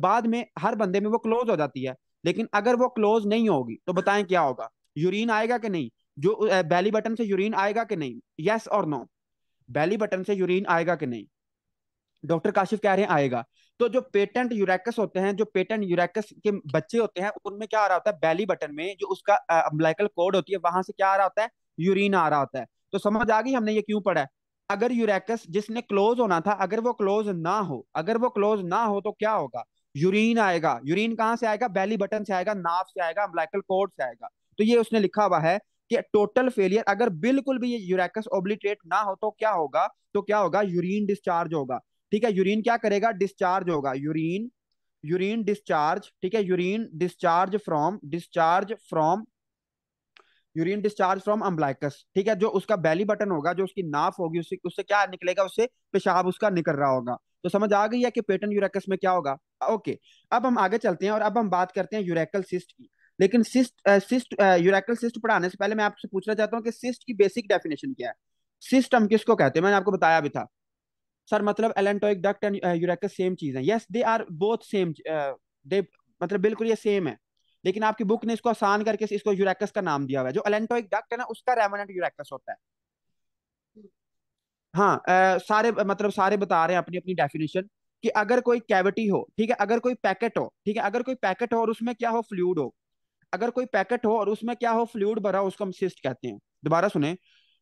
बाद में हर बंदे में वो क्लोज हो जाती है लेकिन अगर वो क्लोज नहीं होगी तो बताएं क्या होगा यूरिन आएगा कि नहीं जो बैली बटन से यूरिन आएगा कि नहीं यस और नो बैली बटन से यूरिन आएगा कि नहीं डॉक्टर काशिफ कह रहे हैं आएगा तो जो पेटेंट यूरेकस होते हैं जो पेटेंट यूरेकस के बच्चे होते हैं उनमें क्या आ रहा होता है बैली बटन में जो उसका अम्बलाइकल कोड होती है वहां से क्या आ रहा होता है यूरिन आ रहा होता है तो समझ आ गई हमने ये क्यों पढ़ा है अगर यूरेकस जिसने क्लोज होना था अगर वो क्लोज ना हो अगर वो क्लोज ना हो तो क्या होगा यूरिन आएगा यूरिन कहाँ से आएगा बैली बटन से आएगा नाफ से आएगा ब्लैकल कोड से आएगा तो ये उसने लिखा हुआ है कि टोटल फेलियर अगर बिल्कुल भी ये यूरेकस ओब्लिट्रेट ना हो तो क्या होगा तो क्या होगा यूरिन डिस्चार्ज होगा ठीक है यूरिन क्या करेगा डिस्चार्ज होगा यूरिन यूरिन डिस्चार्ज ठीक है urine discharge from discharge from urine discharge from umbilicus ठीक है जो उसका बैली बटन होगा जो उसकी नाफ होगी उससे उससे क्या निकलेगा उससे पेशाब उसका निकल रहा होगा तो समझ आ गई है कि पेटन यूरेकस में क्या होगा ओके अब हम आगे चलते हैं और अब हम बात करते हैं यूरेकल सिस्ट की लेकिन सिस्ट सिस्ट यूरेकल सिस्ट पढ़ाने से पहले मैं आपसे पूछना चाहता हूँ कि सिस्ट की बेसिक डेफिनेशन क्या है सिस्ट हम किसको कहते हैं मैंने आपको बताया भी था सर मतलब allantoic duct and urachus same चीज है yes they are both same they मतलब बिल्कुल ये सेम है लेकिन आपकी बुक ने इसको आसान करके इसको यूरेकस का नाम दिया हुआ है जो एलेंटोइक डक्ट है ना उसका रेमनेंट यूरेकस होता है हाँ आ, सारे मतलब सारे बता रहे हैं अपनी अपनी डेफिनेशन कि अगर कोई कैविटी हो ठीक है अगर कोई पैकेट हो ठीक है अगर कोई पैकेट हो और उसमें क्या हो फ्लूड हो अगर कोई पैकेट हो और उसमें क्या हो फ्लूड भरा हो उसको हम सिस्ट कहते हैं दोबारा सुने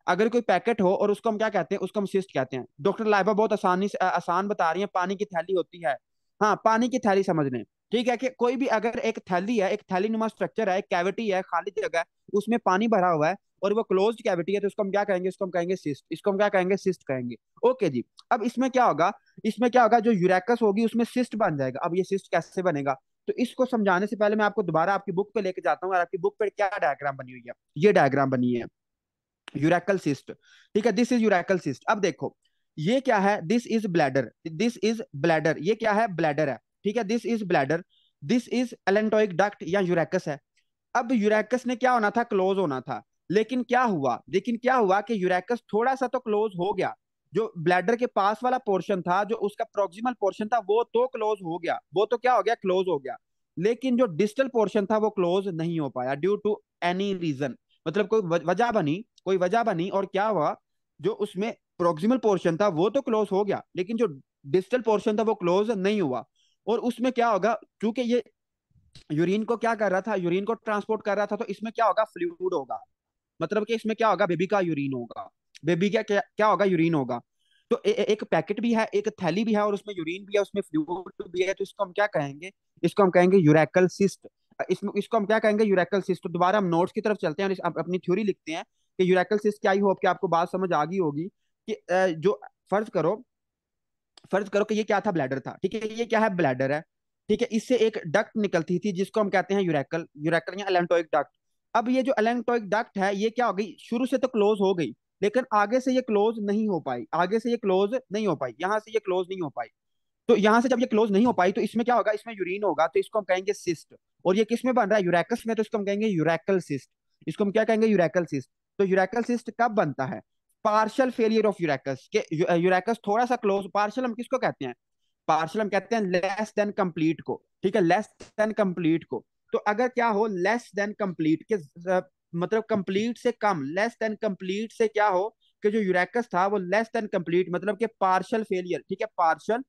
अगर कोई पैकेट हो और उसको हम क्या कहते हैं उसको हम सिस्ट कहते हैं डॉक्टर लाइबा बहुत आसानी से आसान बता रही है पानी की थैली होती है हाँ पानी की थैली समझ लें ठीक है कि कोई भी अगर एक थैली है एक थैली नुमा स्ट्रक्चर है एक कैविटी है खाली जगह है उसमें पानी भरा हुआ है और वो क्लोज कैविटी है तो इसको हम क्या कहेंगे इसको हम कहेंगे सिस्ट इसको हम क्या कहेंगे सिस्ट कहेंगे ओके जी अब इसमें क्या होगा इसमें क्या होगा जो यूरेकस होगी उसमें सिस्ट बन जाएगा अब ये सिस्ट कैसे बनेगा तो इसको समझाने से पहले मैं आपको दोबारा आपकी बुक पे लेके जाता हूँ आपकी बुक पे क्या डायग्राम बनी हुई है ये डायग्राम बनी है यूरेकल सिस्ट ठीक है दिस इज यूरेकल सिस्ट अब देखो ये क्या है this is bladder this is bladder ये क्या है ब्लैडर है ठीक है this is bladder this is allantoic duct या यूरेकस है अब यूरेकस ने क्या होना था क्लोज होना था लेकिन क्या हुआ लेकिन क्या हुआ कि यूरेकस थोड़ा सा तो क्लोज हो गया जो ब्लैडर के पास वाला पोर्शन था जो उसका प्रोक्सिमल पोर्शन था वो तो क्लोज हो गया वो तो क्या हो गया क्लोज हो गया लेकिन जो डिस्टल पोर्शन था वो क्लोज नहीं हो पाया ड्यू टू एनी रीजन मतलब कोई वजह बनी कोई वजह बनी और क्या हुआ जो उसमें प्रोक्सिमल पोर्शन था वो तो क्लोज हो गया लेकिन जो डिस्टल पोर्शन था वो क्लोज नहीं हुआ और उसमें क्या होगा क्योंकि ये यूरिन को क्या कर रहा था यूरिन को ट्रांसपोर्ट कर रहा था तो इसमें क्या होगा फ्लूड होगा मतलब कि इसमें क्या होगा बेबी का यूरिन होगा बेबी का क्या, क्या होगा यूरिन होगा तो ए, ए, एक पैकेट भी है एक थैली भी है और उसमें यूरिन भी है उसमें फ्लूड भी है तो इसको हम क्या कहेंगे इसको हम कहेंगे यूरेकल सिस्ट इसमें इसको हम क्या कहेंगे यूरेकल सिस्ट तो दोबारा हम नोट्स की तरफ चलते हैं और अपनी थ्योरी लिखते हैं कि यूरेकल सिस्ट क्या ही हो कि आपको बात समझ आ गई होगी कि जो फर्ज करो फर्ज करो कि ये क्या था ब्लैडर था ठीक है ये क्या है ब्लैडर है ठीक है इससे एक डक्ट निकलती थी जिसको हम कहते हैं यूरेकल यूरेकल या एलेंटोइक डक्ट अब ये जो एलेंटोइक डक्ट है ये क्या हो गई शुरू से तो क्लोज हो गई लेकिन आगे से ये क्लोज नहीं हो पाई आगे से ये क्लोज नहीं हो पाई यहाँ से ये क्लोज नहीं हो पाई तो यहाँ से जब ये क्लोज नहीं हो पाई तो इसमें क्या होगा इसमें यूरिन होगा तो इसको हम कहेंगे सिस्ट और ये किसमें बन रहा है यूरेकस में तो इसको हम कहेंगे यूरेकल सिस्ट इसको हम क्या कहेंगे यूरेकल सिस्ट तो यूरेकल सिस्ट कब बनता है पार्शल फेलियर ऑफ यूरेकस के यूरेकस थोड़ा सा क्लोज पार्शल हम किसको कहते हैं पार्शल हम कहते हैं लेस देन कंप्लीट को ठीक है लेस देन कंप्लीट को तो अगर क्या हो लेस देन कंप्लीट के मतलब कंप्लीट से कम लेस देन कंप्लीट से क्या हो कि जो यूरेकस था वो लेस देन कंप्लीट मतलब कि पार्शल फेलियर ठीक है पार्शल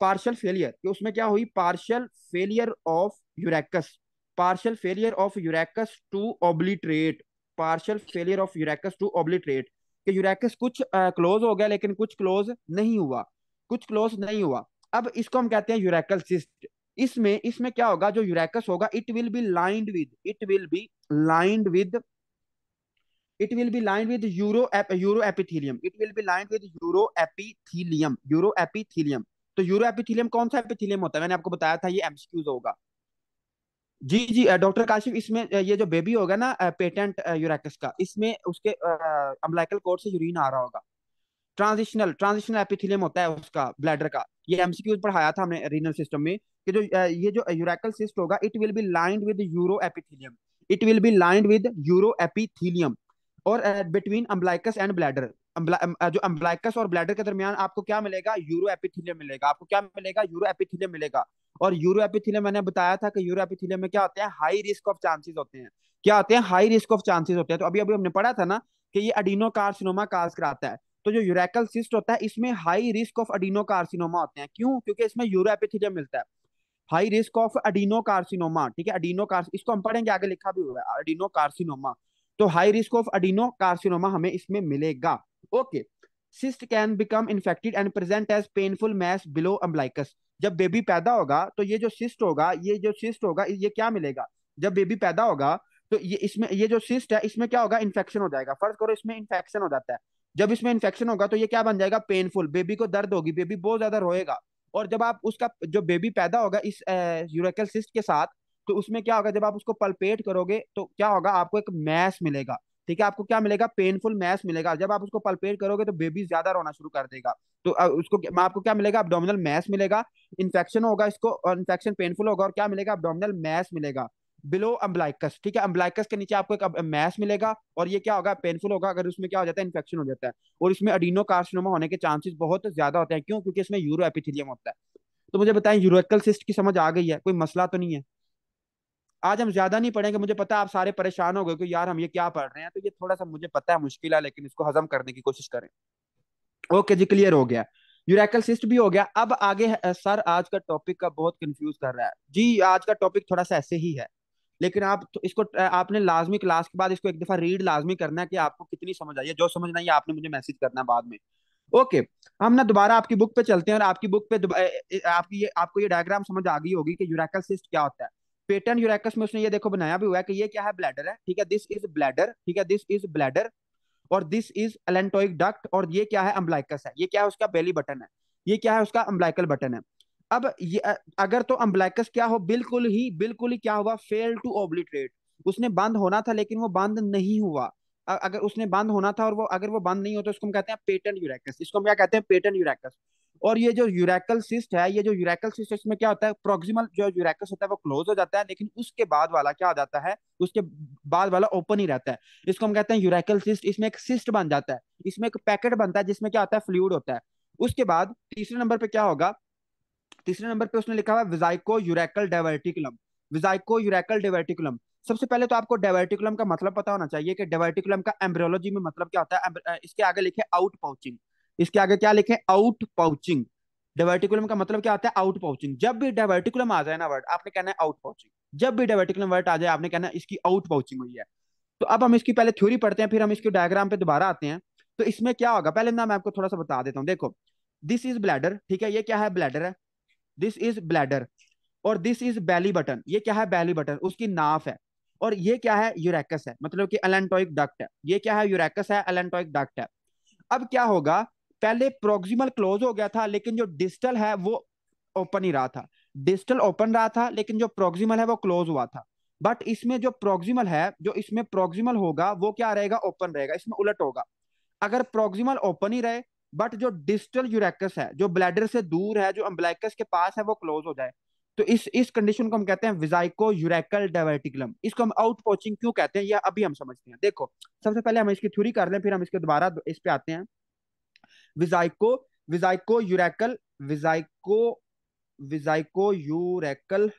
पार्शल फेलियर कि उसमें क्या हुई partial failure of urachus partial failure of urachus to obliterate partial failure of urachus to obliterate कि यूरेकस कुछ क्लोज uh, हो गया लेकिन कुछ क्लोज नहीं हुआ कुछ क्लोज नहीं हुआ अब इसको हम कहते हैं यूरेकल सिस्ट इसमें इसमें क्या होगा जो यूरेकस होगा it will be lined with it will be lined with it will be lined with uro uro epithelium it will be lined with uro epithelium uro epithelium तो यूरो एपिथीलियम कौन सा epithelium होता है मैंने आपको बताया था ये एमसीक्यूज होगा जी जी डॉक्टर काशिफ इसमें ये जो बेबी होगा ना पेटेंट यूरेकस का इसमें उसके अम्बलाइकल कोड से यूरिन आ रहा होगा ट्रांजिशनल ट्रांजिशनल एपिथिलियम होता है उसका ब्लैडर का ये एमसीक्यू पढ़ाया था हमने रीनल सिस्टम में कि जो ये जो यूरेकल सिस्ट होगा it will be lined with uroepithelium it will be lined with uroepithelium और बिटवीन अम्बलाइकस एंड ब्लैडर जो अम्बलाइकस और ब्लैडर के दरमियान आपको क्या मिलेगा यूरो एपिथिलियम मिलेगा आपको क्या मिलेगा यूरो एपिथिलियम मिलेगा और यूरो एपिथिलियम मैंने बताया था कि यूरो एपिथिलियम में क्या होते हैं हाई रिस्क ऑफ चांसेस होते हैं क्या होते हैं हाई रिस्क ऑफ चांसेस होते हैं तो अभी अभी हमने पढ़ा था ना कि ये अडीनो कार्सिनोमा काज कराता है तो जो यूरेकल सिस्ट होता है इसमें high risk of adenocarcinoma होते हैं क्यों क्योंकि इसमें यूरोएपिथीलियम मिलता है high risk of adenocarcinoma ठीक है अडीनो कार्स इसको हम पढ़ेंगे आगे लिखा भी हुआ है अडीनो कार्सिनोमा तो high risk of adenocarcinoma हमें इसमें मिलेगा okay cyst can become infected and present as painful mass below umbilicus जब बेबी पैदा होगा तो ये जो सिस्ट होगा ये जो सिस्ट होगा ये क्या मिलेगा जब बेबी पैदा होगा तो ये इसमें ये जो सिस्ट है इसमें क्या होगा इन्फेक्शन हो जाएगा फर्ज करो इसमें इन्फेक्शन हो जाता है जब इसमें इन्फेक्शन होगा तो ये क्या बन जाएगा पेनफुल बेबी को दर्द होगी बेबी बहुत ज्यादा रोएगा और जब आप उसका जो बेबी पैदा होगा इस यूरेकल सिस्ट के साथ तो उसमें क्या होगा जब आप उसको पलपेट करोगे तो क्या होगा आपको एक मैस मिलेगा ठीक है आपको क्या मिलेगा पेनफुल मैस मिलेगा जब आप उसको पलपेट करोगे तो बेबी ज्यादा रोना शुरू कर देगा तो उसको आपको क्या मिलेगा अब्डोमिनल मैस मिलेगा इन्फेक्शन होगा इसको और इन्फेक्शन पेनफुल होगा और क्या मिलेगा अब्डोमिनल मैस मिलेगा बिलो अम्बलाइकस ठीक है अम्बलाइकस के नीचे आपको एक मैस मिलेगा और ये क्या होगा पेनफुल होगा अगर उसमें क्या हो जाता है इन्फेक्शन हो जाता है और इसमें अडीनो कार्सिनोमा होने के चांसेस बहुत ज्यादा होते हैं क्यों क्योंकि इसमें यूरो एपिथिलियम होता है तो मुझे बताएं यूरोकल सिस्ट की समझ आ गई है कोई मसला तो नहीं है आज हम ज्यादा नहीं पढ़ेंगे मुझे पता है आप सारे परेशान हो गए कि यार हम ये क्या पढ़ रहे हैं तो ये थोड़ा सा मुझे पता है मुश्किल है लेकिन इसको हजम करने की कोशिश करें ओके जी क्लियर हो गया यूरेकल सिस्ट भी हो गया अब आगे सर आज का टॉपिक का बहुत कंफ्यूज कर रहा है जी आज का टॉपिक थोड़ा सा ऐसे ही है लेकिन आप तो इसको आपने लाजमी क्लास के बाद इसको एक दफा रीड लाजमी करना है कि आपको कितनी समझ आई है जो समझ नहीं आपने मुझे मैसेज करना है बाद में ओके हम ना दोबारा आपकी बुक पे चलते हैं और आपकी बुक पे आपकी ये आपको ये डायग्राम समझ आ गई होगी कि यूरेकल सिस्ट क्या होता है पेटर्न यूरेकस में उसने ये देखो बनाया भी हुआ है कि ये क्या है ब्लैडर है ठीक है दिस इज ब्लैडर ठीक है दिस इज ब्लैडर और दिस इज एलेंटोइक डक्ट और ये क्या है अम्बलाइकस है ये क्या है उसका बेली बटन है ये क्या है उसका अम्बलाइकल बटन है अब ये अगर तो अम्बलैकस क्या हो बिल्कुल ही बिल्कुल ही क्या हुआ फेल टू ओब्लिट्रेट उसने बंद होना था लेकिन वो बंद नहीं हुआ अगर उसने बंद होना था और वो अगर वो बंद नहीं होता तो उसको हम कहते हैं पेटन यूरेकस इसको हम क्या कहते हैं पेटन यूरेकस और ये जो यूरेकल सिस्ट है ये जो यूरेकल सिस्ट इसमें क्या होता है प्रोक्सिमल जो यूरेकस होता है वो क्लोज हो जाता है लेकिन उसके बाद वाला क्या हो जाता है उसके बाद वाला ओपन ही रहता है इसको हम कहते हैं यूरेकल सिस्ट इसमें एक सिस्ट बन जाता है इसमें एक पैकेट बनता है जिसमें क्या होता है फ्लूड होता है उसके बाद तीसरे नंबर पर क्या होगा तीसरे नंबर पे उसने लिखा हुआ विजाइको यूरेकल डेवर्टिकुलम विजाइको यूरेकल डेवर्टिकुलम सबसे पहले तो आपको डेवर्टिकुलम का मतलब पता होना चाहिए कि डेवर्टिकुलम का एम्ब्रियोलॉजी में मतलब क्या होता है इसके आगे लिखे आउट पाउचिंग इसके आगे क्या लिखे आउट पाउचिंग डेवर्टिकुलम का मतलब क्या होता है आउट पाउचिंग जब भी डेवर्टिकुलम आ जाए ना वर्ड आपने कहना है आउट पाउचिंग जब भी डेवर्टिकुलम वर्ड आ जाए आपने कहना है इसकी आउट पाउचिंग हुई है तो अब हम इसकी पहले थ्योरी पढ़ते हैं फिर हम इसके डायग्राम पे दोबारा आते हैं तो इसमें क्या होगा पहले ना मैं आपको थोड़ा सा बता देता हूँ देखो दिस इज ब्लैडर ठीक है ये क्या है ब्लैडर है दिस इज ब्लैडर और दिस इज बैली बटन ये क्या है बैली बटन उसकी नाफ है और ये क्या है यूरेकस है मतलब कि अलेंटोइक डक्ट है ये क्या है यूरेकस है अलेंटोइक डक्ट है अब क्या होगा पहले प्रोक्सिमल क्लोज हो गया था लेकिन जो डिस्टल है वो ओपन ही रहा था डिस्टल ओपन रहा था लेकिन जो प्रोक्सिमल है वो क्लोज हुआ था बट इसमें जो प्रोक्सिमल है जो इसमें प्रोक्सिमल होगा वो क्या रहेगा ओपन रहेगा इसमें उलट होगा अगर प्रोक्सिमल ओपन ही रहे बट जो डिस्टल यूरेकस है जो ब्लैडर से दूर है जो अम्बलाइकस के पास है वो क्लोज हो जाए तो इस इस कंडीशन को हम कहते हैं विजाइको यूरेकल डायवर्टिकुलम इसको हम आउट पोचिंग क्यों कहते हैं यह अभी हम समझते हैं देखो सबसे पहले हम इसकी थ्यूरी कर लें फिर हम इसके दोबारा इस पे आते हैं विजाइको विजाइको यूरेकल विजाइको विजाइको यूरेकल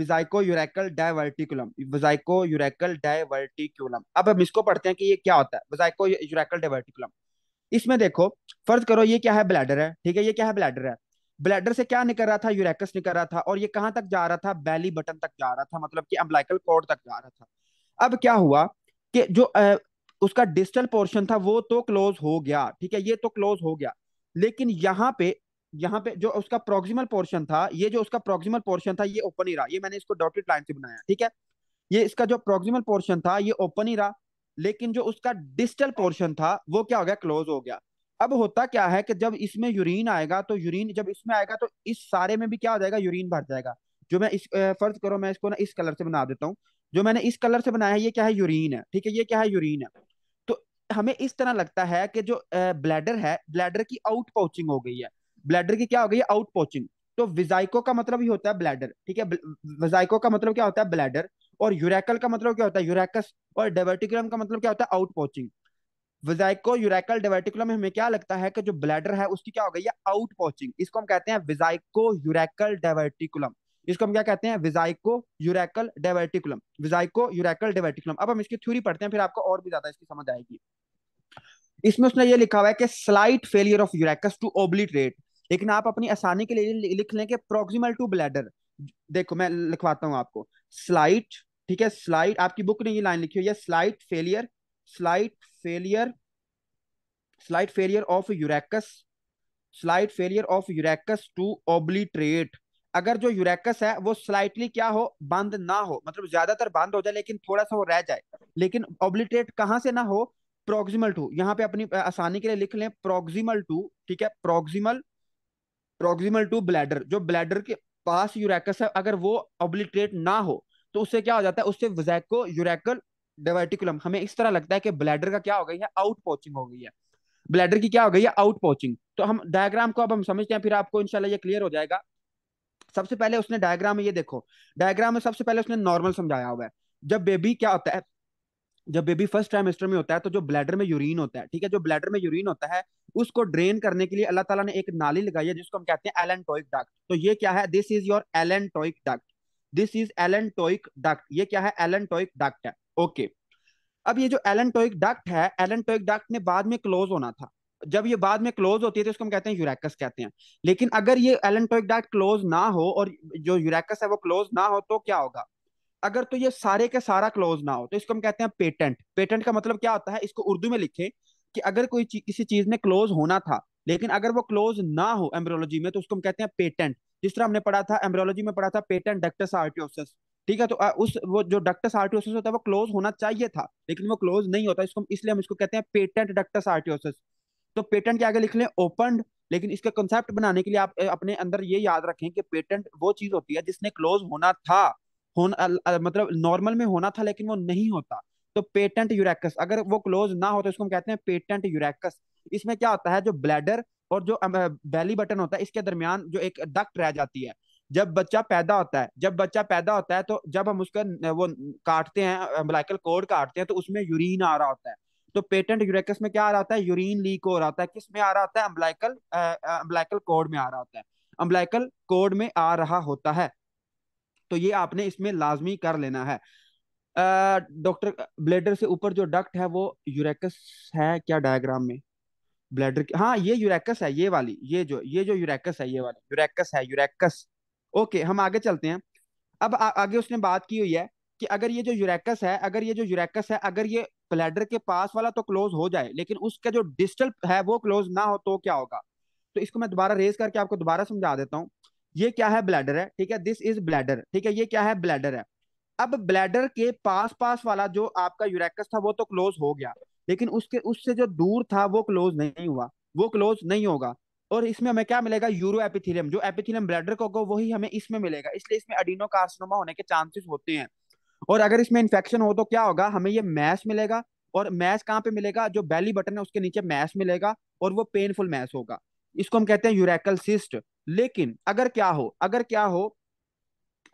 विजाइको यूरेकल डायवर्टिकुलम विजाइको यूरेकल डायवर्टिकुलम अब हम इसको पढ़ते हैं कि ये क्या होता है विजाइको यूरेकल डायवर्टिकुलम इसमें देखो फर्ज करो ये क्या है ब्लैडर है ठीक है ये क्या है ब्लैडर है ब्लैडर से क्या निकल रहा था यूरेकस निकल रहा था और ये कहां तक जा रहा था बैली बटन तक जा रहा था मतलब कि अम्बलाइकल कोड तक जा रहा था अब क्या हुआ कि जो आ, उसका डिस्टल पोर्शन था वो तो क्लोज हो गया ठीक है ये तो क्लोज हो गया लेकिन यहाँ पे यहाँ पे जो उसका प्रोक्सिमल पोर्शन था ये जो उसका प्रोक्सिमल पोर्शन था ये ओपन ही रहा ये मैंने इसको डॉटेड लाइन से बनाया ठीक है ये इसका जो प्रोक्सिमल पोर्शन था ये ओपन ही रहा लेकिन जो उसका डिस्टल पोर्शन था वो क्या हो गया क्लोज हो गया अब होता क्या है कि जब इसमें यूरिन आएगा तो यूरिन जब इसमें आएगा तो इस सारे में भी क्या हो जाएगा यूरिन भर जाएगा जो मैं इस फर्ज करो मैं इसको ना इस कलर से बना देता हूँ जो मैंने इस कलर से बनाया है ये क्या है यूरिन है ठीक है ये क्या है यूरिन है तो हमें इस तरह लगता है कि जो ब्लैडर है ब्लैडर की आउट पोचिंग हो गई है ब्लैडर की क्या हो गई है आउट पोचिंग तो विजाइको का मतलब ही होता है ब्लैडर ठीक है विजाइको का मतलब क्या होता है ब्लैडर और यूरेकल का मतलब क्या होता है यूरेकस और डेवर्टिकुलम का मतलब क्या होता है आउट पॉचिंग विजाइको यूरेकल डेवर्टिकुलम में हमें क्या लगता है कि जो ब्लैडर है उसकी क्या हो गई है आउट पॉचिंग इसको हम कहते हैं विजाइको यूरेकल डेवर्टिकुलम इसको हम क्या कहते हैं विजाइको यूरेकल डेवर्टिकुलम विजाइको यूरेकल डेवर्टिकुलम अब हम इसकी थ्योरी पढ़ते हैं फिर आपको और भी ज्यादा इसकी समझ आएगी इसमें उसने ये लिखा हुआ है कि slight failure of urachus to obliterate लेकिन आप अपनी आसानी के लिए लिख लें कि प्रोक्सिमल टू ब्लैडर देखो मैं लिखवाता हूं आपको स्लाइट ठीक है स्लाइड आपकी बुक नहीं लाइन लिखी हुई है slight failure slight failure slight failure of urachus slight failure of urachus to obliterate अगर जो यूरेकस है वो स्लाइटली क्या हो बंद ना हो मतलब ज्यादातर बंद हो जाए लेकिन थोड़ा सा वो रह जाए लेकिन ओब्लिट्रेट कहां से ना हो प्रोक्सिमल टू यहाँ पे अपनी आसानी के लिए लिख लें प्रोक्सिमल टू ठीक है प्रोक्सिमल प्रोक्सिमल टू ब्लैडर जो ब्लैडर के पास यूरेकस है अगर वो ऑब्लिट्रेट ना हो तो उससे क्या हो जाता है उससे वजैको यूरेकल डिवर्टिकुलम हमें इस तरह लगता है कि ब्लैडर का क्या हो गई है आउट पोचिंग हो गई है ब्लैडर की क्या हो गई है आउट पोचिंग तो हम डायग्राम को अब हम समझते हैं फिर आपको इनशाला क्लियर हो जाएगा सबसे पहले उसने डायग्राम में ये देखो डायग्राम में सबसे पहले उसने नॉर्मल समझाया हुआ है जब बेबी क्या होता है जब बेबी फर्स्ट ट्राइमेस्टर में होता है तो जो ब्लैडर में यूरिन होता है ठीक है जो ब्लैडर में यूरिन होता है उसको ड्रेन करने के लिए अल्लाह ताला ने एक नाली लगाई है जिसको हम कहते हैं एलेंटोइक डक्ट तो ये क्या है this is your allantoic duct this is allantoic duct ये क्या है एलन टॉइक डक्ट है ओके अब ये जो एलन टॉइक डक्ट है एलन टॉइक डक्ट ने बाद में क्लोज होना था जब ये बाद में क्लोज होती है तो इसको हम कहते हैं यूरेकस कहते हैं लेकिन अगर ये एलन टॉइक डक्ट क्लोज ना हो और जो यूरेकस है वो क्लोज ना हो तो क्या होगा अगर तो ये सारे के सारा क्लोज ना हो तो इसको हम कहते हैं पेटेंट पेटेंट का मतलब क्या होता है इसको उर्दू में लिखें कि अगर कोई ची, किसी चीज में क्लोज होना था लेकिन अगर वो क्लोज ना हो एम्ब्रोलॉजी में तो उसको हम कहते हैं पेटेंट जिस तरह हमने पढ़ा था एम्ब्रोलॉजी में पढ़ा था पेटेंट डक्टस आर्टियोसिस ठीक है तो उस वो जो डक्टस आर्टियोसिस होता है वो क्लोज होना चाहिए था लेकिन वो क्लोज नहीं होता इसको इसलिए हम इसको कहते हैं पेटेंट डक्टस आर्टियोसिस तो पेटेंट के आगे लिख लें ओपन लेकिन इसका कंसेप्ट बनाने के लिए आप अपने अंदर ये याद रखें कि पेटेंट वो चीज होती है जिसने क्लोज होना था होन, अ, अ, मतलब नॉर्मल में होना था लेकिन वो नहीं होता तो पेटेंट यूरेकस अगर वो क्लोज ना हो तो इसको हम कहते हैं पेटेंट यूरेकस इसमें क्या होता है जो ब्लैडर और जो बैली बटन होता है इसके दरमियान जो एक डक्ट रह जाती है जब बच्चा पैदा होता है जब बच्चा पैदा होता है तो जब हम उसका वो काटते हैं ब्लैकल कोड काटते हैं तो उसमें यूरिन आ रहा होता है तो पेटेंट यूरेकस में क्या आ रहा होता है यूरिन लीक हो रहा होता है किस में आ रहा होता है अम्बलाइकल अम्बलाइकल कोड में आ रहा होता है अम्बलाइकल कोड में आ रहा होता है तो ये आपने इसमें लाजमी कर लेना है डॉक्टर ब्लेडर से ऊपर जो डक्ट है वो यूरेकस है क्या डायग्राम में ब्लैडर हाँ ये यूरेकस है ये वाली ये जो ये जो यूरेकस है ये वाली यूरेकस है यूरेकस ओके हम आगे चलते हैं अब आ, आगे उसने बात की हुई है कि अगर ये जो यूरेकस है अगर ये जो यूरेकस है अगर ये ब्लैडर के पास वाला तो क्लोज हो जाए लेकिन उसका जो डिस्टल है वो क्लोज ना हो तो क्या होगा तो इसको मैं दोबारा रेज करके आपको दोबारा समझा देता हूँ ये क्या है ब्लैडर है ठीक है दिस इज ब्लैडर ठीक है ये क्या है ब्लैडर है अब ब्लैडर के पास पास वाला जो आपका यूरेकस था वो तो क्लोज हो गया लेकिन उसके उससे जो दूर था वो क्लोज नहीं हुआ वो क्लोज नहीं होगा और इसमें हमें क्या मिलेगा यूरो एपिथिलियम जो एपिथिलियम ब्लैडर को होगा वही हमें इसमें मिलेगा इसलिए इसमें अडीनो कार्सिनोमा होने के चांसेस होते हैं और अगर इसमें इन्फेक्शन हो तो क्या होगा हमें ये मैस मिलेगा और मैस कहाँ पे मिलेगा जो बैली बटन है उसके नीचे मैस मिलेगा और वो पेनफुल मैस होगा इसको हम कहते हैं यूरेकल सिस्ट लेकिन अगर क्या हो अगर क्या हो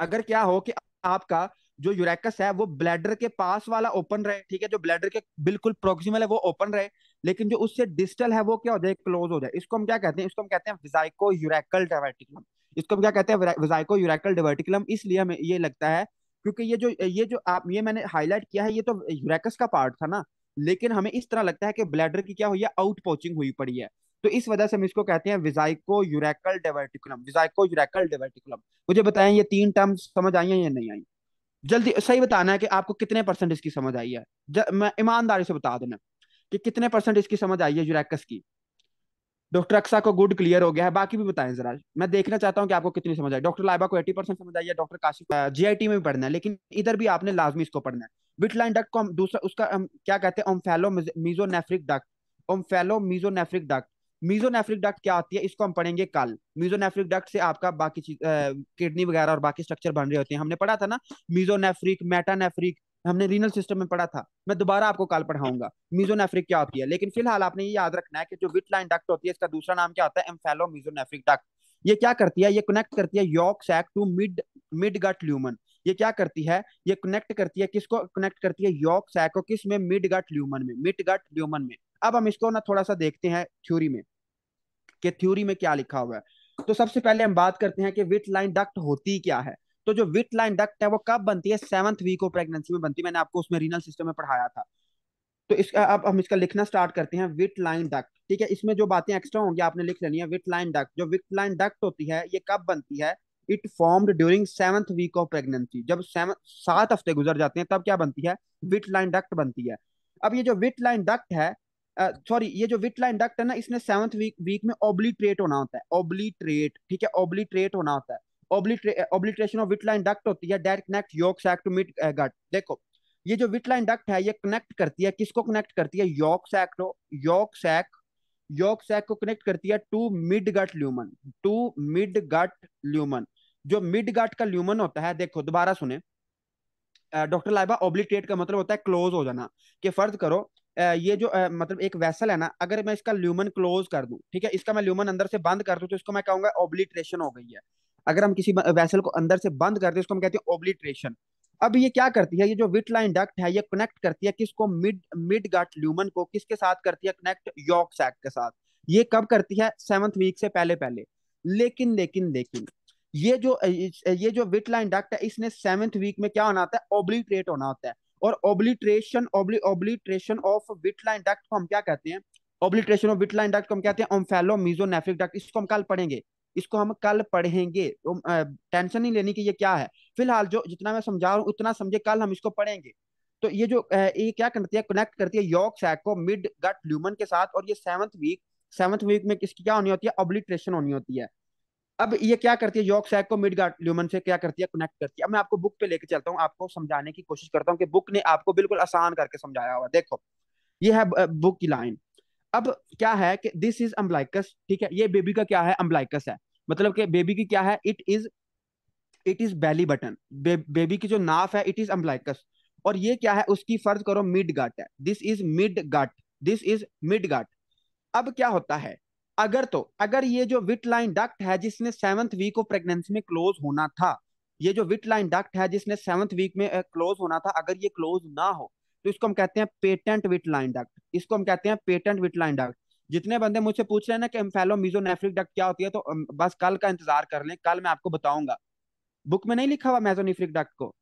अगर क्या हो कि आपका जो यूरेकस है वो ब्लैडर के पास वाला ओपन रहे ठीक है जो ब्लैडर के बिल्कुल प्रोक्सिमल है वो ओपन रहे लेकिन जो उससे डिस्टल है वो क्या हो जाए क्लोज हो जाए इसको हम क्या कहते हैं इसको हम कहते हैं विजाइको यूरेकल डावर्टिकुलम इसको हम क्या कहते हैं विजाइको यूरेकल डावर्टिकुलम इसलिए हमें ये लगता है क्योंकि ये जो ये जो आप ये मैंने हाईलाइट किया है ये तो यूरेकस का पार्ट था ना लेकिन हमें इस तरह लगता है कि ब्लैडर की क्या हुई है आउट पोचिंग हुई पड़ी है तो इस वजह से हम इसको कहते हैं विजाइको यूरेकल डेवर्टिकुलम विजाइको यूरेकल डेवर्टिकुलम मुझे बताएं ये तीन टर्म समझ आई हैं या नहीं आई जल्दी सही बताना है कि आपको कितने परसेंट इसकी समझ आई है मैं ईमानदारी से बता देना कि कितने परसेंट इसकी समझ आई है यूरेकस की डॉक्टर अक्सा को गुड क्लियर हो गया है बाकी भी बताएं जरा मैं देखना चाहता हूँ कि आपको कितनी समझ आई डॉक्टर लाइबा को एटी परसेंट समझ आई है डॉक्टर काशी जीआईटी में भी पढ़ना है लेकिन इधर भी आपने लाजमी इसको पढ़ना है विटलाइन डक को हम दूसरा उसका हम क्या कहते हैं omphalonephric duct omphalonephric duct mesonephric duct क्या आती है इसको हम पढ़ेंगे कल मीजोनेफ्रिक डक्ट से आपका बाकी चीज किडनी वगैरह और बाकी स्ट्रक्चर बन रहे होते हैं हमने पढ़ा था ना मीजोनेफ्रिक मेटानेफ्रिक हमने रीनल सिस्टम में पढ़ा था मैं दोबारा आपको कल पढ़ाऊंगा मीजोनेफ्रिक क्या होती है लेकिन फिलहाल आपने ये याद रखना है कि जो विट लाइन डक्ट होती है इसका दूसरा नाम क्या होता है एम्फेलो मीजोनेफ्रिक डक्ट ये क्या करती है ये कनेक्ट करती है yolk sac to mid mid gut lumen ये क्या करती है ये कनेक्ट करती है किसको कनेक्ट करती है यॉक सैक को किस में मिड गट ल्यूमन में मिड गट ल्यूमन में अब हम इसको ना थोड़ा सा देखते हैं थ्योरी में के थ्योरी में क्या लिखा हुआ है तो सबसे पहले हम बात करते हैं कि विट लाइन डक्ट होती क्या है तो जो विट लाइन डक्ट है वो कब बनती है सेवंथ वीक ऑफ प्रेगनेंसी में बनती है मैंने आपको उसमें रीनल सिस्टम में पढ़ाया था तो इसका अब हम इसका लिखना स्टार्ट करते हैं विट लाइन डक्ट ठीक है इसमें जो बातें एक्स्ट्रा होंगी आपने लिख लेनी है विट लाइन डक्ट जो विट लाइन डक्ट होती है ये कब बनती है it formed during seventh week of pregnancy जब सेवन सात हफ्ते गुजर जाते हैं तब क्या बनती है विट लाइन डक्ट बनती है अब ये जो विट लाइन डक्ट है सॉरी ये जो विट लाइन डक्ट है ना इसने सेवंथ वीक वीक में ओब्लिट्रेट होना होता है ओब्लिट्रेट ठीक है ओब्लिट्रेट होना होता है obliteration of vitelline duct होती है direct connect yolk sac to mid gut देखो ये जो विट लाइन डक्ट है ये कनेक्ट करती है किसको कनेक्ट करती है yolk sac to yolk sac yolk sac को कनेक्ट करती है to mid gut lumen to mid gut lumen जो मिड गट का ल्यूमन होता है देखो दोबारा सुने डॉक्टर लाइबा ओब्लिट्रेट का मतलब होता है क्लोज हो जाना कि फर्ज करो ये जो मतलब एक वैसल है ना अगर मैं इसका ल्यूमन क्लोज कर दूं ठीक है इसका मैं ल्यूमन अंदर से बंद कर दूं तो इसको मैं कहूंगा ओब्लिट्रेशन हो गई है अगर हम किसी वैसल को अंदर से बंद करते हैं इसको हम कहते हैं ओब्लिट्रेशन अब ये क्या करती है ये जो विट लाइन डक्ट है ये कनेक्ट करती है किसको मिड मिड गट ल्यूमन को किसके साथ करती है कनेक्ट यॉक सैक के साथ ये कब करती है सेवंथ वीक से पहले पहले लेकिन लेकिन लेकिन ये जो ये जो विट लाइन डक्ट है इसने सेवंथ वीक में क्या होना होता है ओब्लिट्रेट होना होता है और obliteration obliteration of vitelline duct को हम क्या कहते हैं ऑब्लिट्रेशन ऑफ विटलाइन डक्ट को हम कहते हैं ओम्फेलो मीजोनेफ्रिक डक्ट इसको हम कल पढ़ेंगे इसको हम कल पढ़ेंगे तो टेंशन नहीं लेने की ये क्या है फिलहाल जो जितना मैं समझा रहा हूँ उतना समझे कल हम इसको पढ़ेंगे तो ये जो ये क्या करती है कनेक्ट करती है यॉक सैक को मिड गट ल्यूमन के साथ और ये सेवंथ वीक सेवंथ वीक में किसकी क्या होनी होती है ऑब्लिट्रेशन होनी होती है अब ये क्या करती है यॉक सैक को मिड गार्ड ल्यूमन से क्या करती है कनेक्ट करती है अब मैं आपको बुक पे लेके चलता हूँ आपको समझाने की कोशिश करता हूँ कि बुक ने आपको बिल्कुल आसान करके समझाया हुआ देखो ये है बुक की लाइन अब क्या है कि दिस इज अम्बलाइकस ठीक है ये बेबी का क्या है अम्बलाइकस है मतलब कि बेबी की क्या है it is it is belly button baby की जो नाफ है इट इज अम्बलाइकस और ये क्या है उसकी फर्ज करो मिड गाट है this is midgut this is midgut अब क्या होता है अगर तो अगर ये जो विट लाइन डक्ट है जिसने सेवंथ वीक को प्रेगनेंसी में क्लोज होना था ये जो विट लाइन डक्ट है जिसने सेवंथ वीक में क्लोज होना था अगर ये क्लोज ना हो तो इसको हम कहते हैं पेटेंट विट लाइन डक्ट इसको हम कहते हैं पेटेंट विट लाइन डक्ट जितने बंदे मुझसे पूछ रहे हैं ना कि एम्फेलो मेजोनेफ्रिक डक्ट क्या होती है तो बस कल का इंतजार कर लें कल मैं आपको बताऊंगा बुक में नहीं लिखा हुआ मेजोनिफ्रिक डक्ट को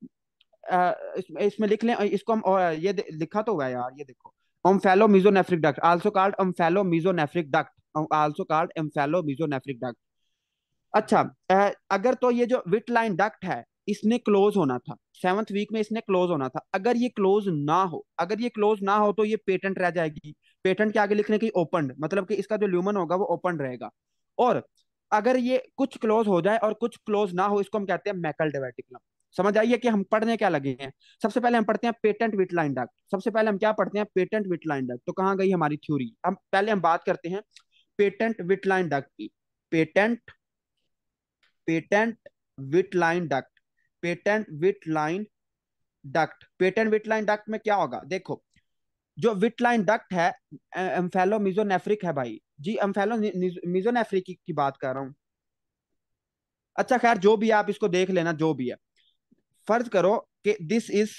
इसमें लिख लें इसको हम ये लिखा तो हुआ यार ये देखो omphalo mesonephric duct also called omphalo mesonephric duct also called omphalo mesonephric duct अच्छा अगर तो ये जो विट लाइन डक्ट है इसने क्लोज होना था सेवंथ वीक में इसने क्लोज होना था अगर ये क्लोज ना हो अगर ये क्लोज ना हो तो ये पेटेंट रह जाएगी पेटेंट के आगे लिखने की ओपन मतलब कि इसका जो ल्यूमन होगा वो ओपन रहेगा और अगर ये कुछ क्लोज हो जाए और कुछ क्लोज ना हो इसको हम कहते हैं मैकल डेवेटिकलम समझ आइए कि हम पढ़ने क्या लगे हैं सबसे पहले हम पढ़ते हैं पेटेंट विट लाइन डक्ट सबसे पहले हम क्या पढ़ते हैं पेटेंट विट लाइन डक्ट तो कहाँ गई हमारी थ्योरी हम पहले हम बात करते हैं पेटेंट विट लाइन डक की patent patent vitelline duct patent vitelline duct patent vitelline duct में क्या होगा देखो जो विट लाइन डक्ट है एम्फेलो मिजोनेफ्रिक है भाई जी एम्फेलो मिजोनेफ्रिक की, बात कर रहा हूं अच्छा खैर जो भी आप इसको देख लेना जो भी है फर्ज करो कि this is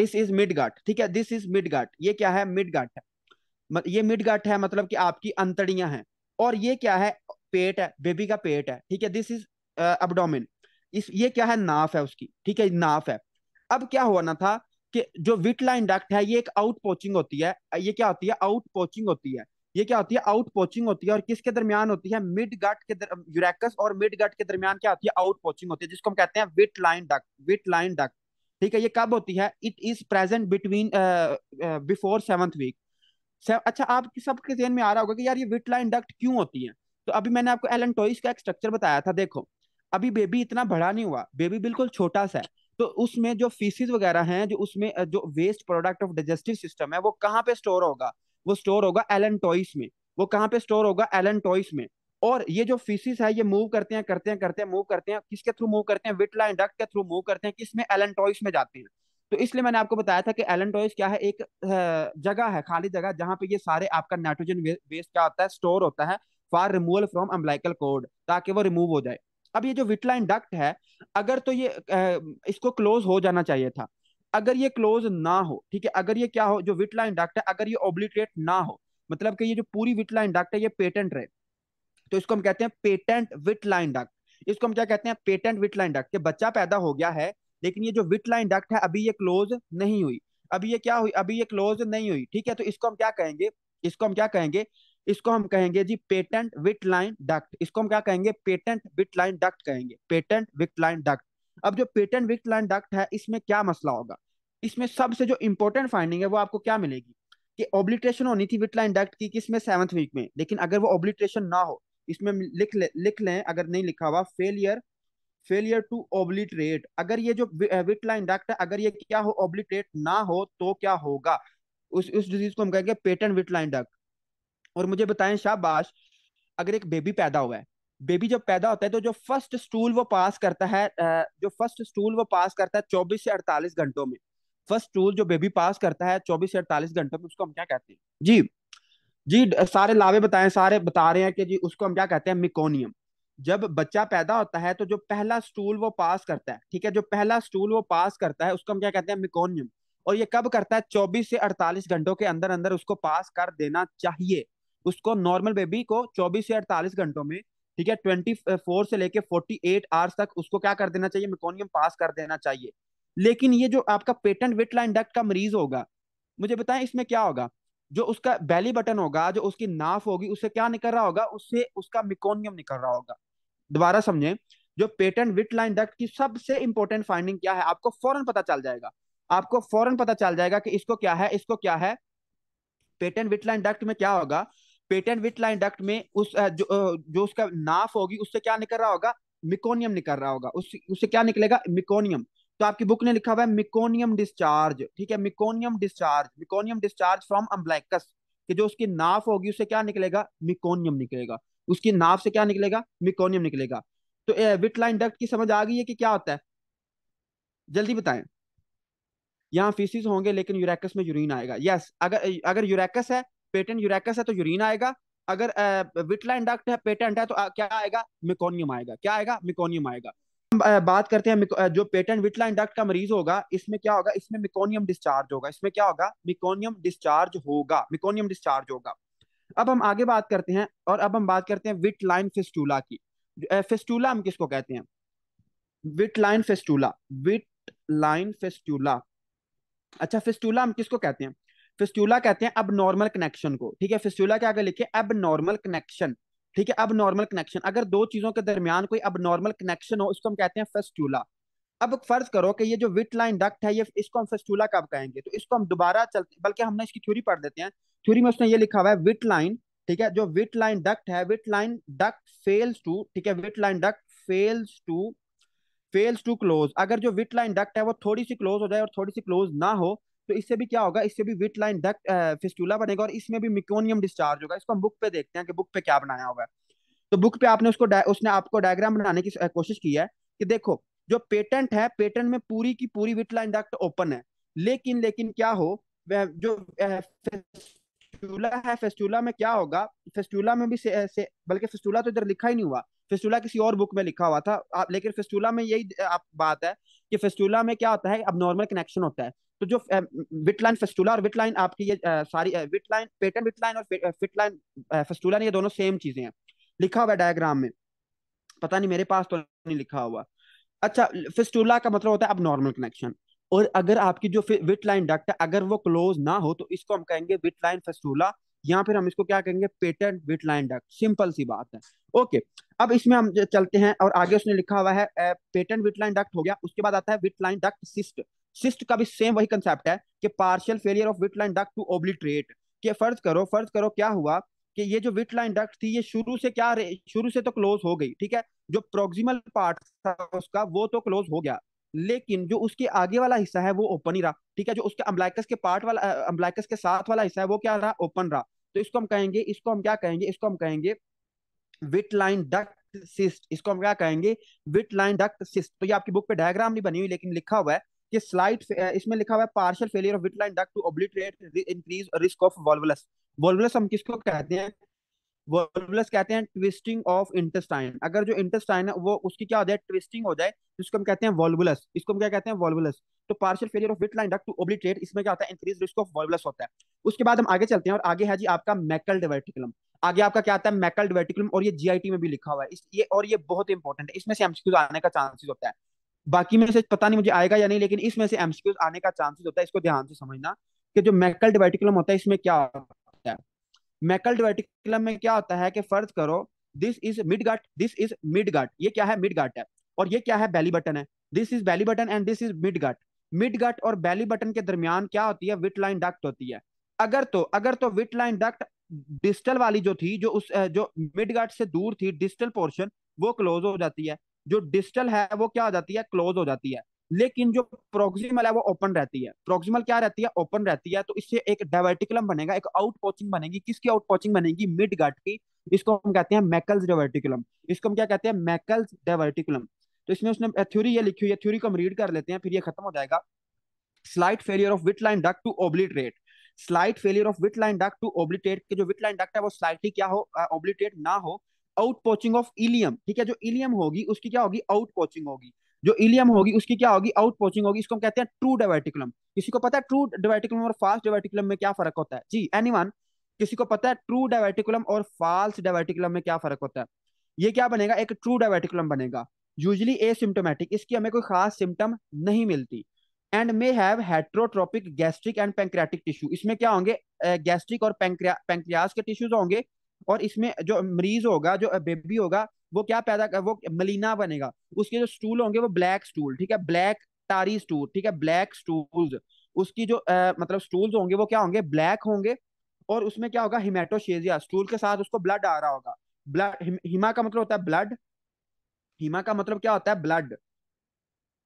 this is midgut ठीक है दिस इज मिड गाट ये क्या है मिड गाट है ये मिड गट है मतलब कि आपकी अंतड़ियां हैं और ये क्या है पेट है बेबी का पेट है ठीक है दिस इज अबडोमिन इस ये क्या है नाफ है उसकी ठीक है नाफ है अब क्या होना था कि जो विट लाइन डक्ट है ये एक आउट पोचिंग होती है ये क्या होती है आउट पोचिंग होती है ये क्या होती है आउट पोचिंग होती है और किसके दरमियान होती है मिड गट के यूरेकस और मिड गट के दरमियान क्या होती है आउट पोचिंग होती है जिसको हम कहते हैं vitelline duct vitelline duct ठीक है ये कब होती है it is present between before seventh week अच्छा आपके सबके जेन में आ रहा होगा कि यार ये विट लाइन डक्ट क्यों होती है तो अभी मैंने आपको एलन टॉइस का एक स्ट्रक्चर बताया था देखो अभी बेबी इतना बड़ा नहीं हुआ बेबी बिल्कुल छोटा सा है तो उसमें जो फीसिस वगैरह हैं जो उसमें जो waste product of digestive system है वो कहाँ पे स्टोर होगा वो स्टोर होगा एलन टॉइस में वो कहाँ पे स्टोर होगा एलन टॉइस में और ये जो फीसिस है ये मूव करते हैं करते हैं करते हैं मूव करते हैं किसके थ्रू मूव करते हैं विटला इंडक्ट के थ्रू मूव करते हैं किसमें एलन टॉइस में जाते हैं तो इसलिए मैंने आपको बताया था कि एलन टॉयस क्या है एक जगह है खाली जगह जहां पे ये सारे आपका नाइट्रोजन वेस्ट क्या होता है स्टोर होता है for removal from umbilical cord ताकि वो रिमूव हो जाए अब ये जो विटलाइन डक्ट है अगर तो ये इसको क्लोज हो जाना चाहिए था अगर ये क्लोज ना हो ठीक है अगर ये क्या हो जो विटलाइन डक्ट है अगर ये ओब्लिट्रेट ना हो मतलब कि ये जो पूरी विटलाइन डक्ट है ये पेटेंट रहे तो इसको हम कहते हैं पेटेंट विटलाइन डक्ट इसको हम क्या कहते हैं पेटेंट विटलाइन डक्ट बच्चा पैदा हो गया है लेकिन ये जो विट लाइन डक्ट है अभी ये क्लोज नहीं हुई अभी ये क्या हुई अभी ये क्लोज नहीं हुई ठीक है तो इसको हम क्या कहेंगे इसको हम क्या कहेंगे इसको हम कहेंगे जी पेटेंट विट लाइन डक्ट इसको हम क्या कहेंगे पेटेंट विट लाइन डक्ट कहेंगे पेटेंट विट लाइन डक्ट अब जो पेटेंट विट लाइन डक्ट है इसमें क्या मसला होगा इसमें सबसे जो इंपॉर्टेंट फाइंडिंग है वो आपको क्या मिलेगी कि ऑब्लिट्रेशन होनी थी विट लाइन डक्ट की किसमें सेवंथ वीक में लेकिन अगर वो ऑब्लिट्रेशन ना हो इसमें लिख ले लिख लें अगर नहीं लिखा हुआ फेलियर फेलियर टू ओब्लिटरेट अगर ये जो विट लाइन डक्ट है अगर ये क्या हो ओब्लिटरेट ना हो तो क्या होगा उस उस डिजीज को हम कहेंगे पेटर्न विट लाइन डक्ट और मुझे बताएं शाबाश अगर एक बेबी पैदा हुआ है बेबी जब पैदा होता है तो जो फर्स्ट स्टूल वो पास करता है जो फर्स्ट स्टूल वो पास करता है चौबीस से अड़तालीस घंटों में फर्स्ट स्टूल जो बेबी पास करता है चौबीस से अड़तालीस घंटों में उसको हम क्या कहते हैं जी जी सारे लावे बताएं सारे बता रहे हैं कि जी उसको हम क्या कहते हैं मिकोनियम जब बच्चा पैदा होता है तो जो पहला स्टूल वो पास करता है ठीक है जो पहला स्टूल वो पास करता है उसको हम क्या कहते हैं मिकोनियम और ये कब करता है 24 से 48 घंटों के अंदर अंदर उसको पास कर देना चाहिए उसको नॉर्मल बेबी को 24 से 48 घंटों में ठीक है 24 से लेके 48 आवर्स तक उसको क्या कर देना चाहिए मिकोनियम पास कर देना चाहिए लेकिन ये जो आपका पेटेंट विटलाइन डक्ट का मरीज होगा मुझे बताएं इसमें क्या होगा जो उसका बैली बटन होगा जो उसकी नाफ होगी उससे क्या निकल रहा होगा उससे उसका मिकोनियम निकल रहा होगा दोबारा समझें जो पेटेंट विट लाइन डक्ट की सबसे इंपॉर्टेंट फाइंडिंग क्या है आपको फौरन पता चल जाएगा आपको फौरन पता चल जाएगा कि इसको क्या है इसको क्या है पेटेंट विट लाइन डक्ट में क्या होगा पेटेंट विट लाइन डक्ट में उस जो जो उसका नाफ होगी उससे क्या निकल रहा होगा मिकोनियम निकल रहा होगा उस उससे क्या निकलेगा मिकोनियम तो आपकी बुक ने लिखा हुआ है मिकोनियम डिस्चार्ज ठीक है meconium discharge meconium discharge from umbilicus कि जो उसकी नाफ होगी उससे क्या निकलेगा मिकोनियम निकलेगा उसकी नाव से क्या निकलेगा मिकोनियम निकलेगा तो विटलाइन डक्ट की समझ आ गई है कि क्या होता है जल्दी बताए यहाँ फीसिस होंगे लेकिन यूरेकस में यूरिन आएगा यस अगर अगर यूरेकस है पेटेंट यूरेकस है तो यूरिन आएगा अगर विटलाइन डक्ट है पेटेंट है तो क्या आएगा मिकोनियम आएगा क्या आएगा मिकोनियम आएगा हम बात करते हैं जो पेटेंट विटलाइन डक्ट का मरीज होगा इसमें क्या होगा इसमें मिकोनियम डिस्चार्ज होगा इसमें क्या होगा मिकोनियम डिस्चार्ज होगा मिकोनियम डिस्चार्ज होगा अब हम आगे बात करते हैं और अब हम बात करते हैं विट लाइन फेस्टूला की फेस्टूला हम किसको कहते हैं vitelline fistula vitelline fistula अच्छा फेस्टूला हम किसको कहते हैं फेस्टूला कहते हैं अब नॉर्मल कनेक्शन को ठीक है फेस्टूला के आगे लिखे अब नॉर्मल कनेक्शन ठीक है अब नॉर्मल कनेक्शन अगर दो चीजों के दरमियान कोई अब नॉर्मल कनेक्शन हो उसको हम कहते हैं फेस्टूला अब फर्ज करो कि ये जो विट लाइन डक्ट है ये इसको हम फेस्टूला कब कहेंगे तो इसको हम दोबारा चलते बल्कि हमने इसकी थ्योरी पढ़ देते हैं थ्योरी में उसने ये लिखा हुआ है विट लाइन ठीक है जो विट लाइन डक्ट है vitelline duct fails to ठीक है vitelline duct fails to fails to close अगर जो विट लाइन डक्ट है वो थोड़ी सी क्लोज हो जाए और थोड़ी सी क्लोज ना हो तो इससे भी क्या होगा इससे भी विट लाइन डक्ट फिस्टूला बनेगा और इसमें भी मिकोनियम डिस्चार्ज होगा इसको हम बुक पे देखते हैं कि बुक पे क्या बनाया होगा तो बुक पे आपने उसको उसने आपको डायग्राम बनाने की कोशिश की है कि देखो जो पेटेंट है पेटेंट में पूरी की पूरी विटलाइन डक्ट ओपन है लेकिन लेकिन क्या हो वह जो फेस्टूला है फेस्टूला में क्या होगा फेस्टूला में भी से, से, बल्कि फेस्टूला तो इधर लिखा ही नहीं हुआ फेस्टूला किसी और बुक में लिखा हुआ था आप, लेकिन फेस्टूला में यही आप बात है कि फेस्टूला में क्या होता है अब नॉर्मल कनेक्शन होता है तो जो विटलाइन लाइन फेस्टूला और विटलाइन आपकी ये सारी विटलाइन लाइन विटलाइन और फिटलाइन लाइन फेस्टूला ये दोनों सेम चीजें हैं लिखा हुआ है डायग्राम में पता नहीं मेरे पास तो नहीं लिखा हुआ अच्छा फिस्टूला का मतलब होता है अब नॉर्मल कनेक्शन और अगर आपकी जो विट लाइन डक्ट है अगर वो क्लोज ना हो तो इसको हम कहेंगे विट लाइन फेस्टूला या फिर हम इसको क्या कहेंगे patent vitelline duct simple सी बात है ओके अब इसमें हम चलते हैं और आगे उसने लिखा हुआ है पेटेंट विट लाइन डक्ट हो गया उसके बाद आता है vitelline duct cyst cyst का भी सेम वही कंसेप्ट है कि partial failure of vitelline duct to obliterate के फर्ज करो फर्ज करो क्या हुआ कि ये जो विट लाइन डक्ट थी ये शुरू से क्या शुरू से तो क्लोज हो गई ठीक है जो प्रोक्सिमल पार्ट था उसका वो तो क्लोज हो गया लेकिन जो उसके आगे वाला हिस्सा है वो ओपन ही रहा ठीक है जो उसके अम्बलाइकस के पार्ट वाला अम्बलाइकस के साथ वाला हिस्सा है वो क्या रहा ओपन रहा तो इसको हम कहेंगे इसको हम क्या कहेंगे इसको हम कहेंगे विट लाइन डक्ट सिस्ट इसको हम क्या कहेंगे विट लाइन डक्ट सिस्ट तो ये आपकी बुक पे डायग्राम नहीं बनी हुई लेकिन लिखा हुआ है कि स्लाइड इसमें लिखा हुआ है partial failure of vitelline duct to obliterate increase risk of volvulus volvulus हम किसको कहते हैं वर्बुलस कहते हैं ट्विस्टिंग ऑफ इंटेस्टाइन अगर जो इंटेस्टाइन है वो उसकी क्या हो जाए ट्विस्टिंग हो जाए जिसको हम कहते हैं वॉल्बुलस इसको हम क्या कहते हैं वॉल्बुलस तो partial failure of vitelline duct to obliterate इसमें क्या होता है इंक्रीज रिस्क ऑफ वॉल्बुलस होता है उसके बाद हम आगे चलते हैं और आगे है जी आपका मैकल डिवर्टिकुलम आगे आपका क्या आता है मैकल डिवर्टिकुलम और ये जीआईटी में भी लिखा हुआ है इस ये और ये बहुत इंपॉर्टेंट है इसमें से एमसीक्यूज आने का चांसेस होता है बाकी में से पता नहीं मुझे आएगा या नहीं लेकिन इसमें से एमसीक्यूज आने का चांसेस होता है इसको ध्यान से समझना कि जो मैकल डिवर्टिकुलम होता है इसमें क्या होता है मैकल्ड वर्टिकुलम में क्या होता है कि फर्ज करो this is midgut this is midgut ये क्या है मिड गट है और ये क्या है बैली बटन है this is belly button and this is midgut mid midgut और बैली बटन के दरमियान क्या होती है विट लाइन डक्ट होती है अगर तो अगर तो विट लाइन डक्ट डिस्टल वाली जो थी जो उस जो मिड गट से दूर थी डिस्टल पोर्शन वो क्लोज हो जाती है जो डिस्टल है वो क्या हो जाती है क्लोज हो जाती है लेकिन जो प्रोक्सिमल है वो ओपन रहती है प्रोक्सिमल क्या रहती है ओपन रहती है तो इससे एक डायवर्टिकुलम बनेगा एक आउट पोचिंग बनेगी किसकी आउट पोचिंग बनेगी मिड गट की इसको हम कहते हैं मैकल्स डायवर्टिकुलम इसको हम क्या कहते हैं मैकल्स डायवर्टिकुलम तो इसमें उसने थ्योरी ये लिखी हुई है थ्योरी को हम रीड कर लेते हैं फिर ये खत्म हो जाएगा slight failure of vitelline duct to obliterate slight failure of vitelline duct to obliterate के जो विट लाइन डक्ट है वो स्लाइटली क्या हो ओब्लिटरेट ना हो आउट पोचिंग ऑफ इलियम ठीक है जो इलियम होगी उसकी क्या होगी आउट पोचिंग होगी जो इलियम होगी उसकी क्या होगी आउट पोचिंग होगी इसको हम कहते हैं ट्रू डिवाइटिकुलम किसी को पता है ट्रू डिवाइटिकुलम और फास्ट डिवाइटिकुलम में क्या फर्क होता है जी एनी किसी को पता है ट्रू डायवेटिकुलम और फाल्स डायवेटिकुलम में क्या फर्क होता है ये क्या बनेगा एक ट्रू डायवेटिकुलम बनेगा यूजली ए सिम्टोमेटिक इसकी हमें कोई खास सिम्टम नहीं मिलती and may have heterotopic gastric and pancreatic tissue इसमें क्या होंगे गैस्ट्रिक और पेंक्रिया पेंक्रियास के टिश्यूज होंगे और इसमें जो मरीज होगा जो बेबी होगा वो क्या पैदा कर वो मलिना बनेगा उसके जो स्टूल होंगे वो ब्लैक स्टूल ठीक है ब्लैक तारी स्टूल ठीक है ब्लैक स्टूल्स उसकी जो आ, मतलब स्टूल्स होंगे वो क्या होंगे ब्लैक होंगे और उसमें क्या होगा हिमेटोशेजिया स्टूल के साथ उसको ब्लड आ रहा होगा ब्लड हिम, हिमा का मतलब होता है ब्लड हिमा का मतलब क्या होता है ब्लड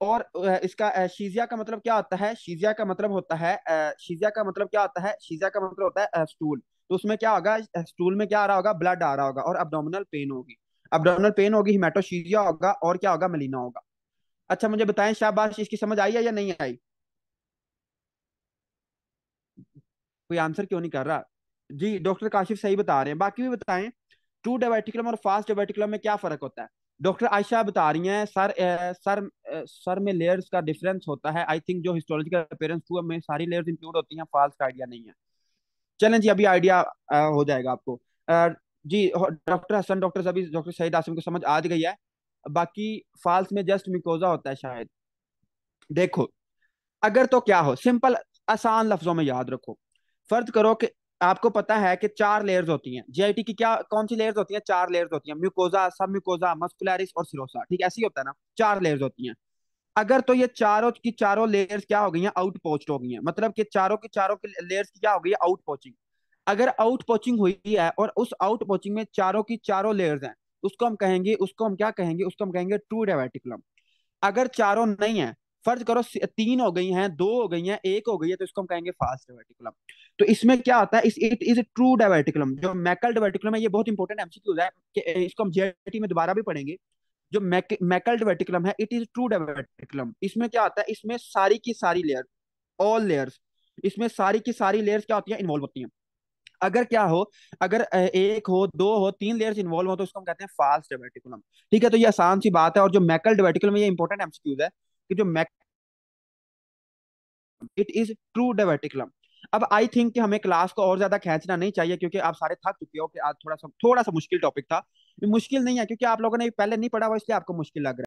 और इसका शीजिया का मतलब क्या होता है शीजिया का मतलब होता है शीजिया का मतलब क्या होता है शीजिया का मतलब होता है स्टूल तो उसमें क्या होगा स्टूल में क्या आ रहा होगा ब्लड आ रहा होगा और अब्डोमिनल पेन होगी अब्डोमिनल पेन होगी हिमेटोशीजिया होगा और क्या होगा मलिना होगा अच्छा मुझे बताएं शाबाश इसकी समझ आई है या नहीं आई कोई आंसर क्यों नहीं कर रहा जी डॉक्टर काशिफ सही बता रहे हैं बाकी भी बताएं टू डेवेटिकुलम और फास्ट डेवेटिकुलम में क्या फर्क होता है डॉक्टर आयशा बता रही हैं sir A, sir A, sir में लेयर्स का डिफरेंस होता है आई थिंक जो हिस्टोलॉजिकल अपेयरेंस हुआ में सारी लेयर्स इंक्लूड होती हैं फॉल्स का आइडिया नहीं है चलें जी अभी आइडिया हो जाएगा आपको जी डॉक्टर हसन डॉक्टर सभी डॉक्टर शहीद आसम को समझ आ गई है बाकी फाल्स में जस्ट मिकोजा होता है शायद देखो अगर तो क्या हो सिंपल आसान लफ्जों में याद रखो फर्ज करो कि आपको पता है कि चार लेयर्स होती हैं जीआईटी की क्या कौन सी लेयर्स होती हैं चार लेयर्स होती हैं म्यूकोजा सब म्यूकोजा मस्कुलरिस और सिरोसा ठीक ऐसी होता है ना चार लेयर्स होती हैं अगर तो ये चारों की चारों लेयर्स क्या हो गई हैं आउट पोस्ट हो गई हैं मतलब कि चारों की चारों की लेयर्स क्या हो गई है आउट पोचिंग अगर आउट पोचिंग हुई है और उस आउट पोचिंग में चारों की चारों लेयर्स हैं उसको हम कहेंगे उसको हम क्या कहेंगे उसको हम कहेंगे टू डायवेटिकुलम अगर चारों नहीं है फर्ज करो तीन हो गई हैं दो हो गई हैं एक हो गई है तो इसको हम कहेंगे फास्ट डायवेटिकुलम तो इसमें क्या होता है इस इट इज ट्रू डायवेटिकुलम जो मैकल डायवेटिकुलम है ये बहुत इंपॉर्टेंट एमसीक्यूज है इसको हम जेटी में दोबारा भी पढ़ेंगे जो मैकल मैकल्ड है इट इज ट्रू वेटिकुलम इसमें क्या आता है इसमें सारी की सारी लेयर ऑल लेयर्स इसमें सारी की सारी लेयर्स क्या होती है इन्वॉल्व होती हैं अगर क्या हो अगर एक हो दो हो तीन लेयर्स इन्वॉल्व हो तो उसको हम कहते हैं फाल्स डेवेटिकुलम ठीक है तो ये आसान सी बात है और जो मैकल डेवेटिकुलम ये इंपॉर्टेंट एमसीक्यूज है कि जो mac it is true diverticulum अब आई थिंक कि हमें क्लास को और ज्यादा खेचना नहीं चाहिए क्योंकि आप सारे थक चुके हो कि आज थोड़ा सा थोड़ा सा मुश्किल टॉपिक था मुश्किल नहीं है क्योंकि आप लोगों ने पहले नहीं पढ़ा हुआ इसलिए आपको मुश्किल लग रहा है